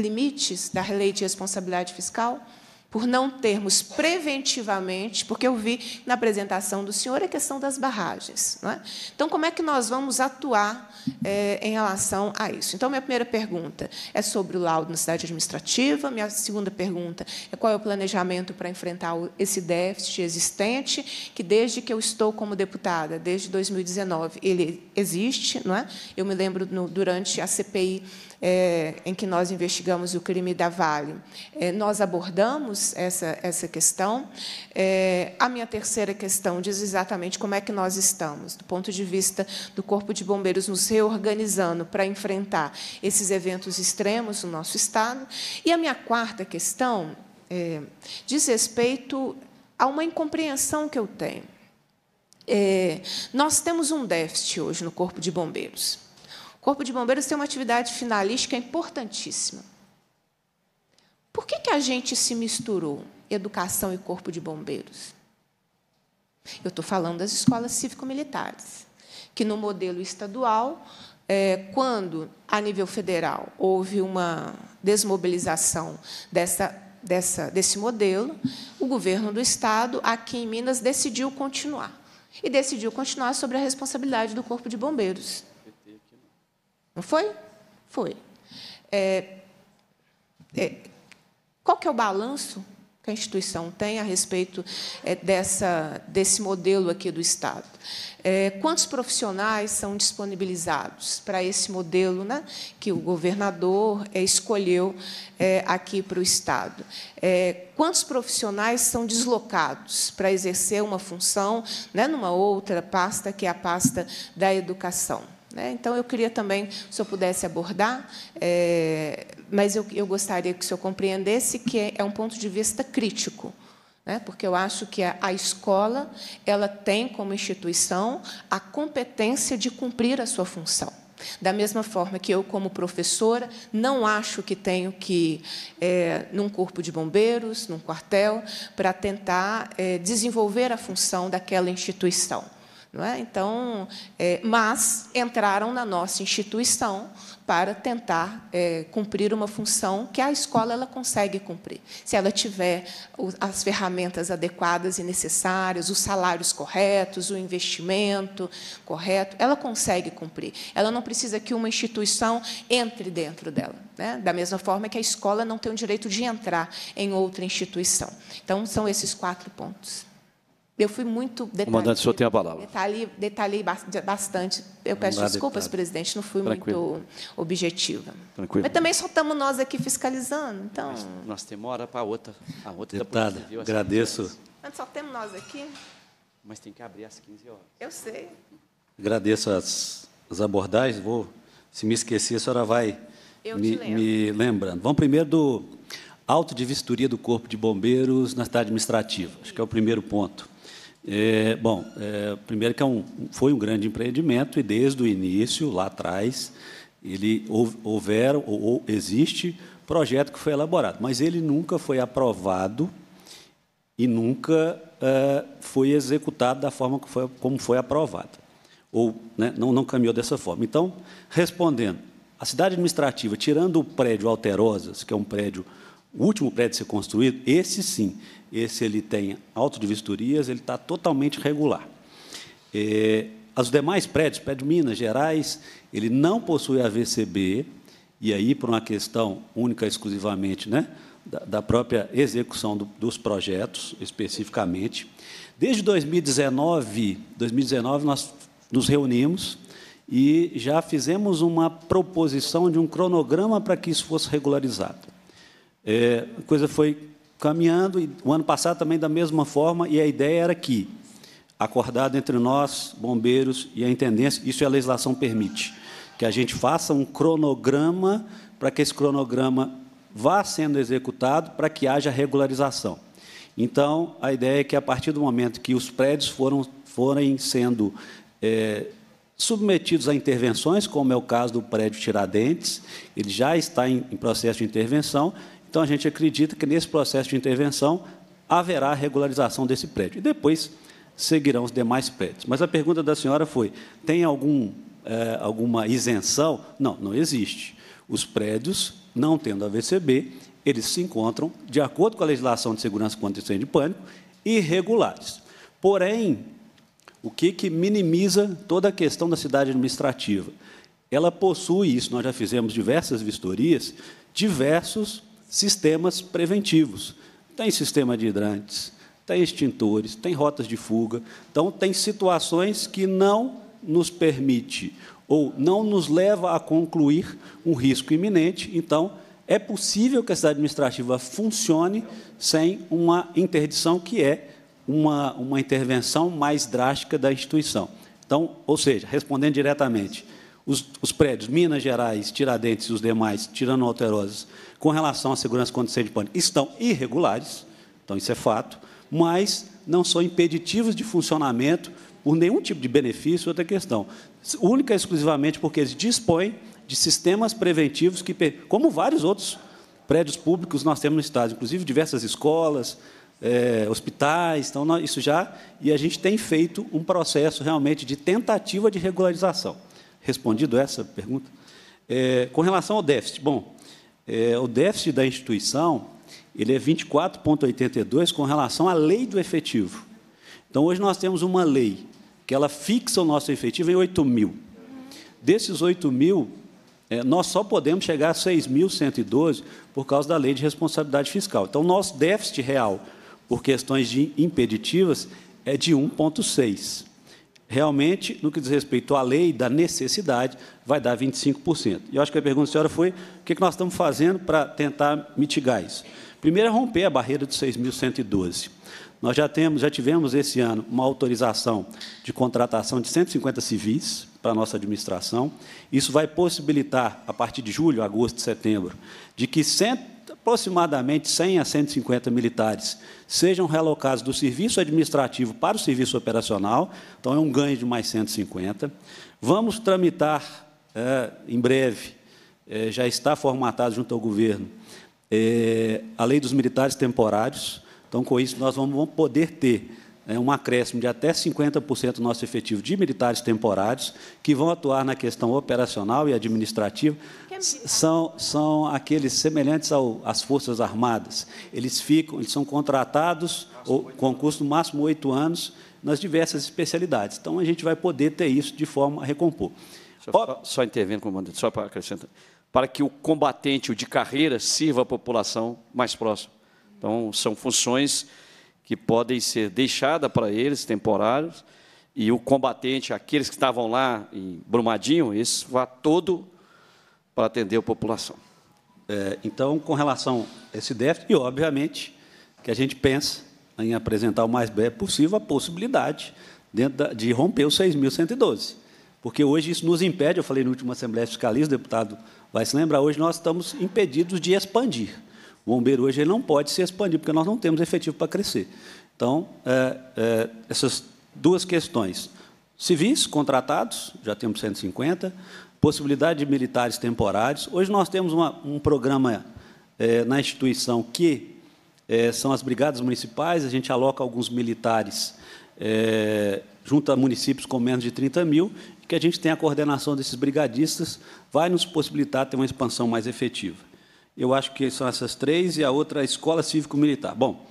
limites da lei de responsabilidade fiscal, por não termos preventivamente, porque eu vi na apresentação do senhor a questão das barragens. É? Então, como é que nós vamos atuar é, em relação a isso? Então, minha primeira pergunta é sobre o laudo na cidade administrativa, minha segunda pergunta é qual é o planejamento para enfrentar esse déficit existente, que desde que eu estou como deputada, desde 2019, ele existe. Não é? Eu me lembro, no, durante a CPI é, em que nós investigamos o crime da Vale, é, nós abordamos essa, essa questão. É, a minha terceira questão diz exatamente como é que nós estamos, do ponto de vista do Corpo de Bombeiros nos reorganizando para enfrentar esses eventos extremos no nosso Estado. E a minha quarta questão é, diz respeito a uma incompreensão que eu tenho. É, nós temos um déficit hoje no Corpo de Bombeiros. Corpo de Bombeiros tem uma atividade finalística importantíssima. Por que, que a gente se misturou, educação e Corpo de Bombeiros? Eu estou falando das escolas cívico-militares, que no modelo estadual, é, quando a nível federal houve uma desmobilização dessa Dessa, desse modelo, o governo do Estado, aqui em Minas, decidiu continuar. E decidiu continuar sobre a responsabilidade do Corpo de Bombeiros. Não foi? Foi. É, é, qual que é o balanço que a instituição tem a respeito é, dessa, desse modelo aqui do Estado. É, quantos profissionais são disponibilizados para esse modelo né, que o governador é, escolheu é, aqui para o Estado? É, quantos profissionais são deslocados para exercer uma função né, numa outra pasta, que é a pasta da educação? Né? Então, eu queria também, se o senhor pudesse abordar, é, mas eu, eu, gostaria que o senhor compreendesse que é, é um ponto de vista crítico né? porque eu acho que a, escola ela tem como instituição a competência de cumprir a sua função. Da mesma forma que eu, como professora, não acho que tenho que, é, num corpo de bombeiros, num quartel, para tentar é, desenvolver a função daquela instituição. É? Então, é, mas entraram na nossa instituição para tentar é, cumprir uma função que a escola ela consegue cumprir, se ela tiver as ferramentas adequadas e necessárias, os salários corretos, o investimento correto, ela consegue cumprir. Ela não precisa que uma instituição entre dentro dela, né? da mesma forma que a escola não tem o direito de entrar em outra instituição. Então, são esses quatro pontos. Eu fui muito detalhista. Comandante, o senhor tem a palavra. Detalhei, detalhei bastante. Eu peço desculpas, detalhe. presidente, não fui Tranquilo. muito objetiva. Tranquilo. Mas também só estamos nós aqui fiscalizando. Então... nós temos hora para outra. A outra Deputada, Civil, agradeço. É Mas só temos nós aqui. Mas tem que abrir às 15 horas. Eu sei. Agradeço as, as abordagens. Vou, se me esquecer, a senhora vai Eu me, me lembrando. Vamos primeiro do auto de vistoria do Corpo de Bombeiros na cidade administrativa. Acho que é o primeiro ponto. É, bom, é, primeiro que é um, foi um grande empreendimento e desde o início, lá atrás, ele houveram ou, ou, existe projeto que foi elaborado, mas ele nunca foi aprovado e nunca é, foi executado da forma que foi, como foi aprovado ou né, não, não caminhou dessa forma. Então, respondendo, a cidade administrativa, tirando o prédio Alterosas, que é um prédio o último prédio a ser construído, esse sim, esse ele tem auto de vistorias, ele está totalmente regular. É, os demais prédios, prédio Minas Gerais, ele não possui AVCB, e aí, por uma questão única exclusivamente né, da, da própria execução do, dos projetos, especificamente. Desde 2019, 2019, nós nos reunimos e já fizemos uma proposição de um cronograma para que isso fosse regularizado. É, a coisa foi caminhando, e o ano passado também da mesma forma, e a ideia era que, acordado entre nós, bombeiros e a intendência, isso a legislação permite, que a gente faça um cronograma para que esse cronograma vá sendo executado para que haja regularização. Então, a ideia é que, a partir do momento que os prédios foram, forem sendo é, submetidos a intervenções, como é o caso do prédio Tiradentes, ele já está em, em processo de intervenção, então, a gente acredita que nesse processo de intervenção haverá regularização desse prédio. E depois seguirão os demais prédios. Mas a pergunta da senhora foi: tem algum, é, alguma isenção? Não, não existe. Os prédios, não tendo a VCB, eles se encontram, de acordo com a legislação de segurança contra incêndio de pânico, irregulares. Porém, o que, que minimiza toda a questão da cidade administrativa? Ela possui isso, nós já fizemos diversas vistorias, diversos sistemas preventivos. Tem sistema de hidrantes, tem extintores, tem rotas de fuga. Então, tem situações que não nos permite ou não nos leva a concluir um risco iminente. Então, é possível que a cidade administrativa funcione sem uma interdição que é uma, uma intervenção mais drástica da instituição. Então, ou seja, respondendo diretamente, os, os prédios Minas Gerais, Tiradentes e os demais, tirando Alterosas, com relação à segurança contra incêndio e pânico estão irregulares, então isso é fato, mas não são impeditivos de funcionamento por nenhum tipo de benefício, outra questão. Única e exclusivamente porque eles dispõem de sistemas preventivos que, como vários outros prédios públicos nós temos no Estado, inclusive diversas escolas, é, hospitais, então nós, isso já. E a gente tem feito um processo realmente de tentativa de regularização. Respondido essa pergunta? É, com relação ao déficit, bom, é, o déficit da instituição ele é 24,82 com relação à lei do efetivo. Então, hoje nós temos uma lei que ela fixa o nosso efetivo em 8 mil. Desses 8 mil, é, nós só podemos chegar a 6.112 por causa da lei de responsabilidade fiscal. Então, nosso déficit real por questões impeditivas é de 1,6 realmente, no que diz respeito à lei da necessidade, vai dar 25%. E eu acho que a pergunta da senhora foi o que nós estamos fazendo para tentar mitigar isso. Primeiro é romper a barreira de 6.112. Nós já, temos, já tivemos esse ano uma autorização de contratação de 150 civis para a nossa administração. Isso vai possibilitar, a partir de julho, agosto, setembro, de que 100, aproximadamente 100 a 150 militares sejam relocados do serviço administrativo para o serviço operacional, então é um ganho de mais 150. Vamos tramitar é, em breve, é, já está formatado junto ao governo, é, a lei dos militares temporários, então com isso nós vamos poder ter é um acréscimo de até 50% do nosso efetivo de militares temporários, que vão atuar na questão operacional e administrativa, é são, são aqueles semelhantes ao, às Forças Armadas. Eles ficam, eles são contratados ou, com no máximo oito anos nas diversas especialidades. Então, a gente vai poder ter isso de forma a recompor. Só, só, só intervendo, comandante, só para acrescentar. Para que o combatente, o de carreira, sirva a população mais próxima. Então, são funções que podem ser deixadas para eles, temporários, e o combatente, aqueles que estavam lá em Brumadinho, isso vá todo para atender a população. É, então, com relação a esse déficit, e obviamente que a gente pensa em apresentar o mais breve possível a possibilidade da, de romper os 6.112. Porque hoje isso nos impede, eu falei na última Assembleia Fiscalista, o deputado vai se lembrar, hoje nós estamos impedidos de expandir. O bombeiro hoje ele não pode se expandir, porque nós não temos efetivo para crescer. Então, é, é, essas duas questões. Civis contratados, já temos 150, possibilidade de militares temporários. Hoje nós temos uma, um programa é, na instituição que é, são as brigadas municipais, a gente aloca alguns militares é, junto a municípios com menos de 30 mil, que a gente tem a coordenação desses brigadistas, vai nos possibilitar ter uma expansão mais efetiva. Eu acho que são essas três e a outra a escola cívico-militar. Bom.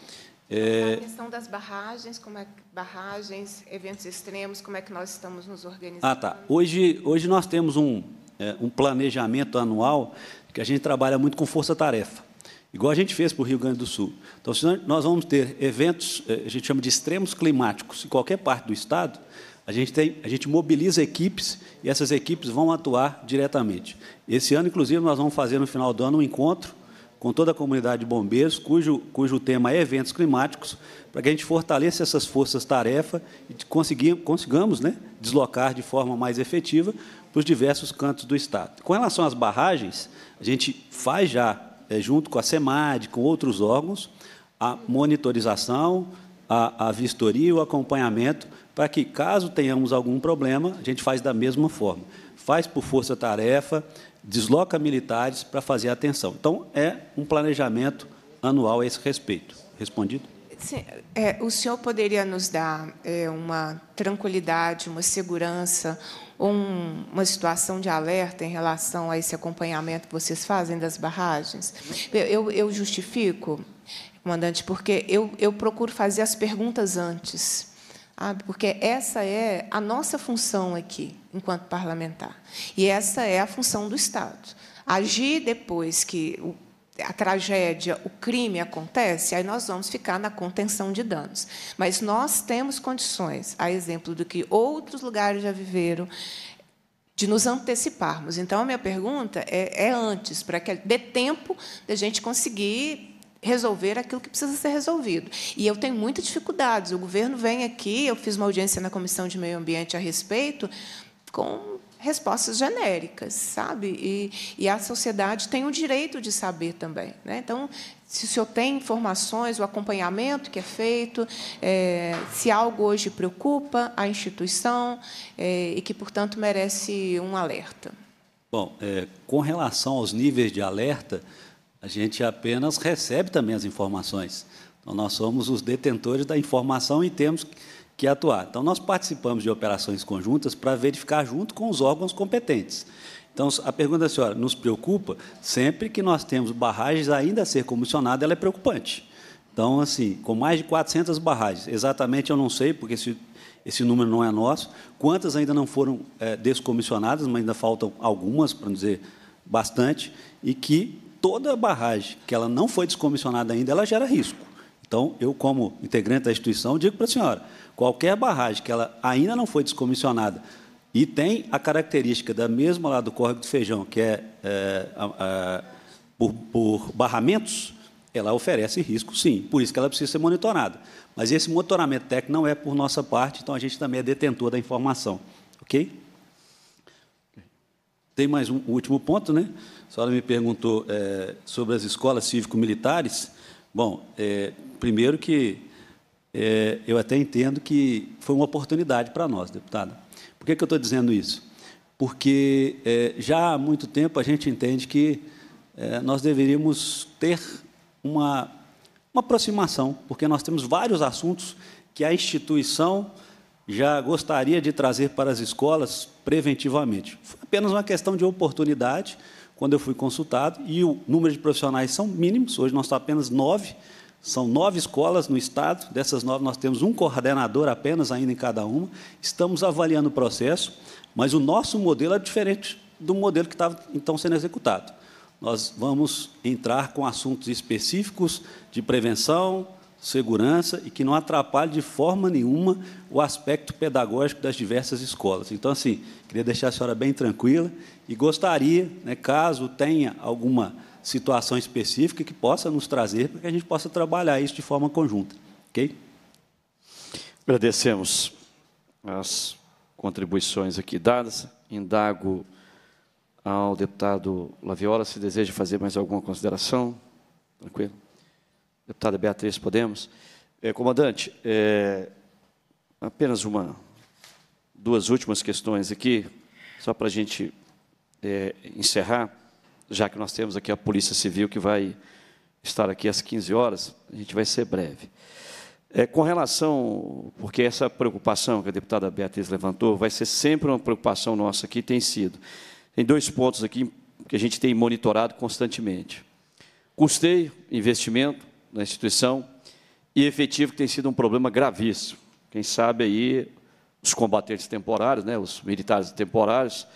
É... A questão das barragens, como é que, barragens, eventos extremos, como é que nós estamos nos organizando? Ah, tá. Hoje, hoje nós temos um, é, um planejamento anual que a gente trabalha muito com força-tarefa, igual a gente fez para o Rio Grande do Sul. Então, se nós vamos ter eventos, é, a gente chama de extremos climáticos, em qualquer parte do estado, a gente, tem, a gente mobiliza equipes e essas equipes vão atuar diretamente. Esse ano, inclusive, nós vamos fazer no final do ano um encontro com toda a comunidade de bombeiros, cujo, cujo tema é eventos climáticos, para que a gente fortaleça essas forças-tarefa e consigamos né, deslocar de forma mais efetiva para os diversos cantos do Estado. Com relação às barragens, a gente faz já, é, junto com a SEMAD, com outros órgãos, a monitorização, a, a vistoria e o acompanhamento para que, caso tenhamos algum problema, a gente faz da mesma forma. Faz por força-tarefa, desloca militares para fazer a atenção. Então, é um planejamento anual a esse respeito. Respondido? Sim, é, o senhor poderia nos dar é, uma tranquilidade, uma segurança, um, uma situação de alerta em relação a esse acompanhamento que vocês fazem das barragens? eu, eu justifico, comandante, porque eu, eu procuro fazer as perguntas antes. Porque essa é a nossa função aqui, enquanto parlamentar. E essa é a função do Estado. Agir depois que a tragédia, o crime acontece, aí nós vamos ficar na contenção de danos. Mas nós temos condições, a exemplo do que outros lugares já viveram, de nos anteciparmos. Então, a minha pergunta é, é antes, para que dê tempo da gente conseguir resolver aquilo que precisa ser resolvido. E eu tenho muitas dificuldades. O governo vem aqui, eu fiz uma audiência na Comissão de Meio Ambiente a respeito, com respostas genéricas, sabe? E, e a sociedade tem o direito de saber também. Né? Então, se o senhor tem informações, o acompanhamento que é feito, é, se algo hoje preocupa a instituição é, e que, portanto, merece um alerta. Bom, é, com relação aos níveis de alerta, a gente apenas recebe também as informações. Então, nós somos os detentores da informação e temos que atuar. Então, nós participamos de operações conjuntas para verificar junto com os órgãos competentes. Então, a pergunta da senhora nos preocupa? Sempre que nós temos barragens ainda a ser comissionadas, ela é preocupante. Então, assim, com mais de 400 barragens, exatamente eu não sei, porque esse, esse número não é nosso, quantas ainda não foram é, descomissionadas, mas ainda faltam algumas, para não dizer bastante, e que toda barragem que ela não foi descomissionada ainda, ela gera risco. Então, eu, como integrante da instituição, digo para a senhora: qualquer barragem que ela ainda não foi descomissionada e tem a característica da mesma lá do córrego do feijão, que é, é por, por barramentos, ela oferece risco, sim. Por isso que ela precisa ser monitorada. Mas esse monitoramento técnico não é por nossa parte, então a gente também é detentor da informação. Ok? Tem mais um último ponto, né? A senhora me perguntou é, sobre as escolas cívico-militares. Bom, é, primeiro que é, eu até entendo que foi uma oportunidade para nós, deputada. Por que, que eu estou dizendo isso? Porque é, já há muito tempo a gente entende que é, nós deveríamos ter uma, uma aproximação, porque nós temos vários assuntos que a instituição já gostaria de trazer para as escolas preventivamente. Foi apenas uma questão de oportunidade quando eu fui consultado, e o número de profissionais são mínimos, hoje nós temos apenas nove, são nove escolas no Estado, dessas nove nós temos um coordenador apenas ainda em cada uma, estamos avaliando o processo, mas o nosso modelo é diferente do modelo que estava então sendo executado. Nós vamos entrar com assuntos específicos de prevenção, segurança e que não atrapalhe de forma nenhuma o aspecto pedagógico das diversas escolas. Então, assim, queria deixar a senhora bem tranquila e gostaria, né, caso tenha alguma situação específica que possa nos trazer para que a gente possa trabalhar isso de forma conjunta. Ok? Agradecemos as contribuições aqui dadas. Indago ao deputado Laviola se deseja fazer mais alguma consideração. Tranquilo. Deputada Beatriz, podemos? É, comandante, é, apenas uma, duas últimas questões aqui, só para a gente é, encerrar, já que nós temos aqui a Polícia Civil que vai estar aqui às 15 horas, a gente vai ser breve. É, com relação, porque essa preocupação que a deputada Beatriz levantou vai ser sempre uma preocupação nossa aqui, tem sido. Tem dois pontos aqui que a gente tem monitorado constantemente. Custeio, investimento na instituição e efetivo, que tem sido um problema gravíssimo. Quem sabe aí os combatentes temporários, né, os militares temporários,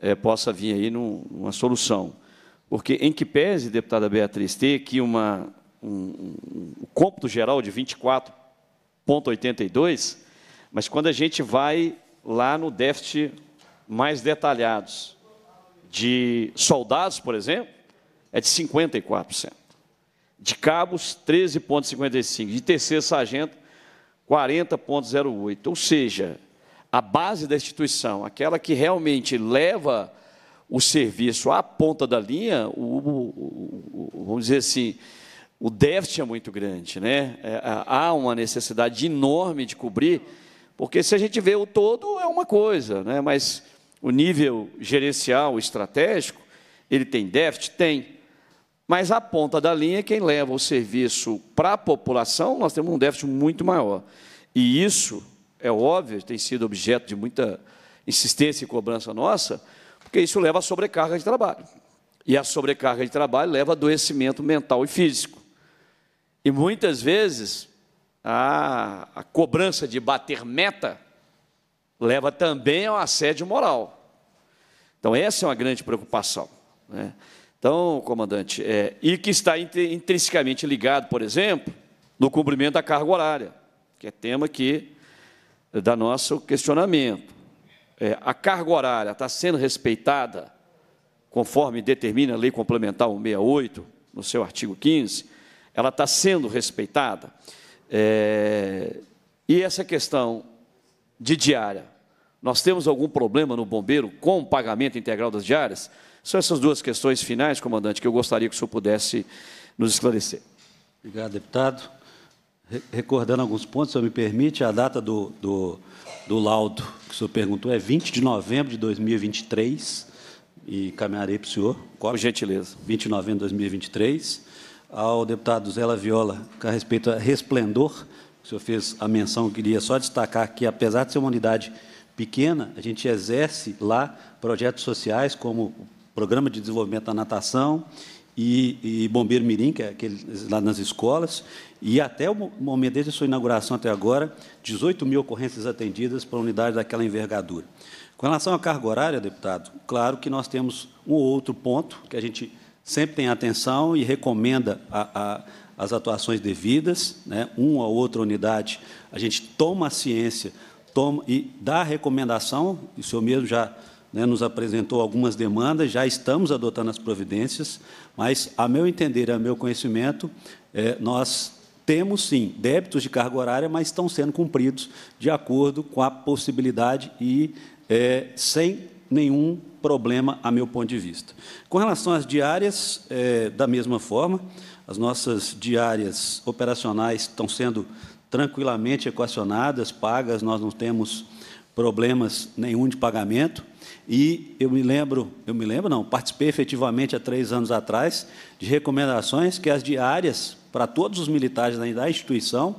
é, possa vir aí numa solução. Porque, em que pese, deputada Beatriz, ter que uma, um, um, um cômputo geral de 24,82, mas quando a gente vai lá no déficit mais detalhados de soldados, por exemplo, é de 54%. De cabos, 13,55%. De terceiro sargento, 40,08%. Ou seja, a base da instituição, aquela que realmente leva o serviço à ponta da linha, o, o, o, vamos dizer assim, o déficit é muito grande. Né? É, é, há uma necessidade enorme de cobrir, porque se a gente vê o todo, é uma coisa, né? mas o nível gerencial, estratégico, ele tem déficit? Tem. Mas a ponta da linha, quem leva o serviço para a população, nós temos um déficit muito maior. E isso é óbvio, tem sido objeto de muita insistência e cobrança nossa, porque isso leva a sobrecarga de trabalho. E a sobrecarga de trabalho leva a adoecimento mental e físico. E muitas vezes a, a cobrança de bater meta leva também ao assédio moral. Então, essa é uma grande preocupação. Né? Então, comandante, é, e que está intrinsecamente ligado, por exemplo, no cumprimento da carga horária, que é tema que da nosso questionamento. É, a carga horária está sendo respeitada, conforme determina a Lei Complementar 168, no seu artigo 15, ela está sendo respeitada. É, e essa questão de diária, nós temos algum problema no bombeiro com o pagamento integral das diárias? São essas duas questões finais, comandante, que eu gostaria que o senhor pudesse nos esclarecer. Obrigado, deputado recordando alguns pontos, se me permite, a data do, do, do, laudo que o senhor perguntou é 20 de novembro de 2023, e caminharei para o senhor. Cópia, Por gentileza. 20 de novembro de 2023. Ao deputado Zé Viola, com a respeito a Resplendor, o senhor fez a menção, eu queria só destacar que, apesar de ser uma unidade pequena, a gente exerce lá projetos sociais como o Programa de Desenvolvimento da Natação e, e Bombeiro Mirim, que é aquele, lá nas escolas, e até o momento, desde a sua inauguração até agora, 18 mil ocorrências atendidas para unidade daquela envergadura. Com relação à carga horária, deputado, claro que nós temos um ou outro ponto que a gente sempre tem atenção e recomenda a, a as atuações devidas, né? uma ou outra unidade, a gente toma a ciência toma, e dá a recomendação, e o senhor mesmo já né, nos apresentou algumas demandas, já estamos adotando as providências, mas, a meu entender, a meu conhecimento, é, nós temos sim débitos de carga horária, mas estão sendo cumpridos de acordo com a possibilidade e é, sem nenhum problema, a meu ponto de vista. Com relação às diárias, é, da mesma forma, as nossas diárias operacionais estão sendo tranquilamente equacionadas, pagas, nós não temos problemas nenhum de pagamento. E eu me lembro, eu me lembro não, participei efetivamente há três anos atrás de recomendações que as diárias para todos os militares da instituição,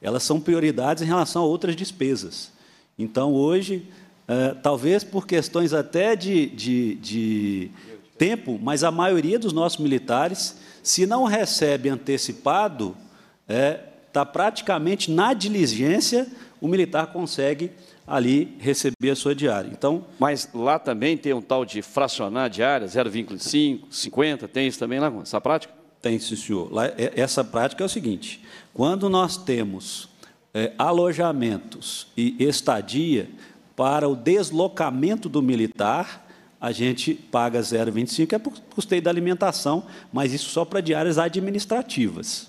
elas são prioridades em relação a outras despesas. Então, hoje, é, talvez por questões até de, de, de tempo, mas a maioria dos nossos militares, se não recebe antecipado, está eh, é, praticamente na diligência, o militar consegue ali receber a sua diária. Então, mas lá também tem um tal de fracionar diária, 0,5, 50, tem isso também lá, essa prática? Tem, sim, senhor. Lá, é, essa prática é o seguinte: quando nós temos é, alojamentos e estadia para o deslocamento do militar, a gente paga 0,25, é por custeio da alimentação, mas isso só para diárias administrativas.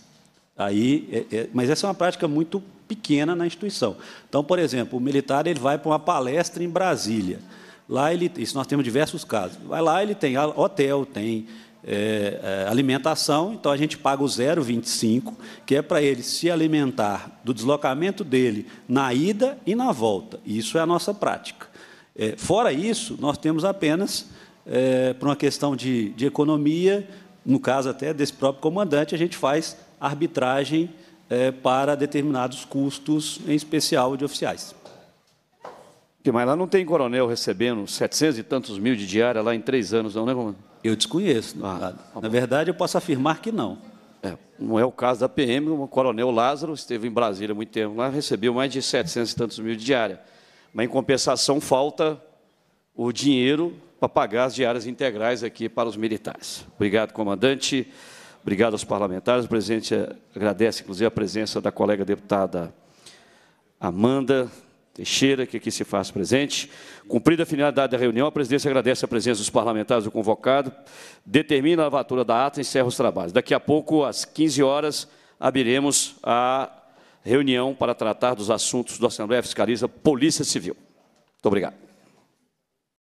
Aí, é, é, mas essa é uma prática muito pequena na instituição. Então, por exemplo, o militar ele vai para uma palestra em Brasília. Lá ele, isso nós temos diversos casos. Vai lá, ele tem hotel, tem é, é alimentação, então a gente paga o 0,25, que é para ele se alimentar do deslocamento dele na ida e na volta. Isso é a nossa prática. É, fora isso, nós temos apenas, é, para uma questão de, de economia, no caso até desse próprio comandante, a gente faz arbitragem é, para determinados custos, em especial de oficiais. Mas lá não tem coronel recebendo 700 e tantos mil de diária lá em três anos, não, né, comandante? Eu desconheço. É ah, tá Na verdade, eu posso afirmar que não. É, não é o caso da PM, o coronel Lázaro esteve em Brasília há muito tempo, lá recebeu mais de 700 e tantos mil de diária. Mas, em compensação, falta o dinheiro para pagar as diárias integrais aqui para os militares. Obrigado, comandante. Obrigado aos parlamentares. O presidente agradece, inclusive, a presença da colega deputada Amanda Teixeira, que aqui se faz presente. Cumprida a finalidade da reunião, a presidência agradece a presença dos parlamentares do convocado, determina a lavatura da ata e encerra os trabalhos. Daqui a pouco, às 15 horas, abriremos a reunião para tratar dos assuntos do Assembleia Fiscaliza Polícia Civil. Muito obrigado.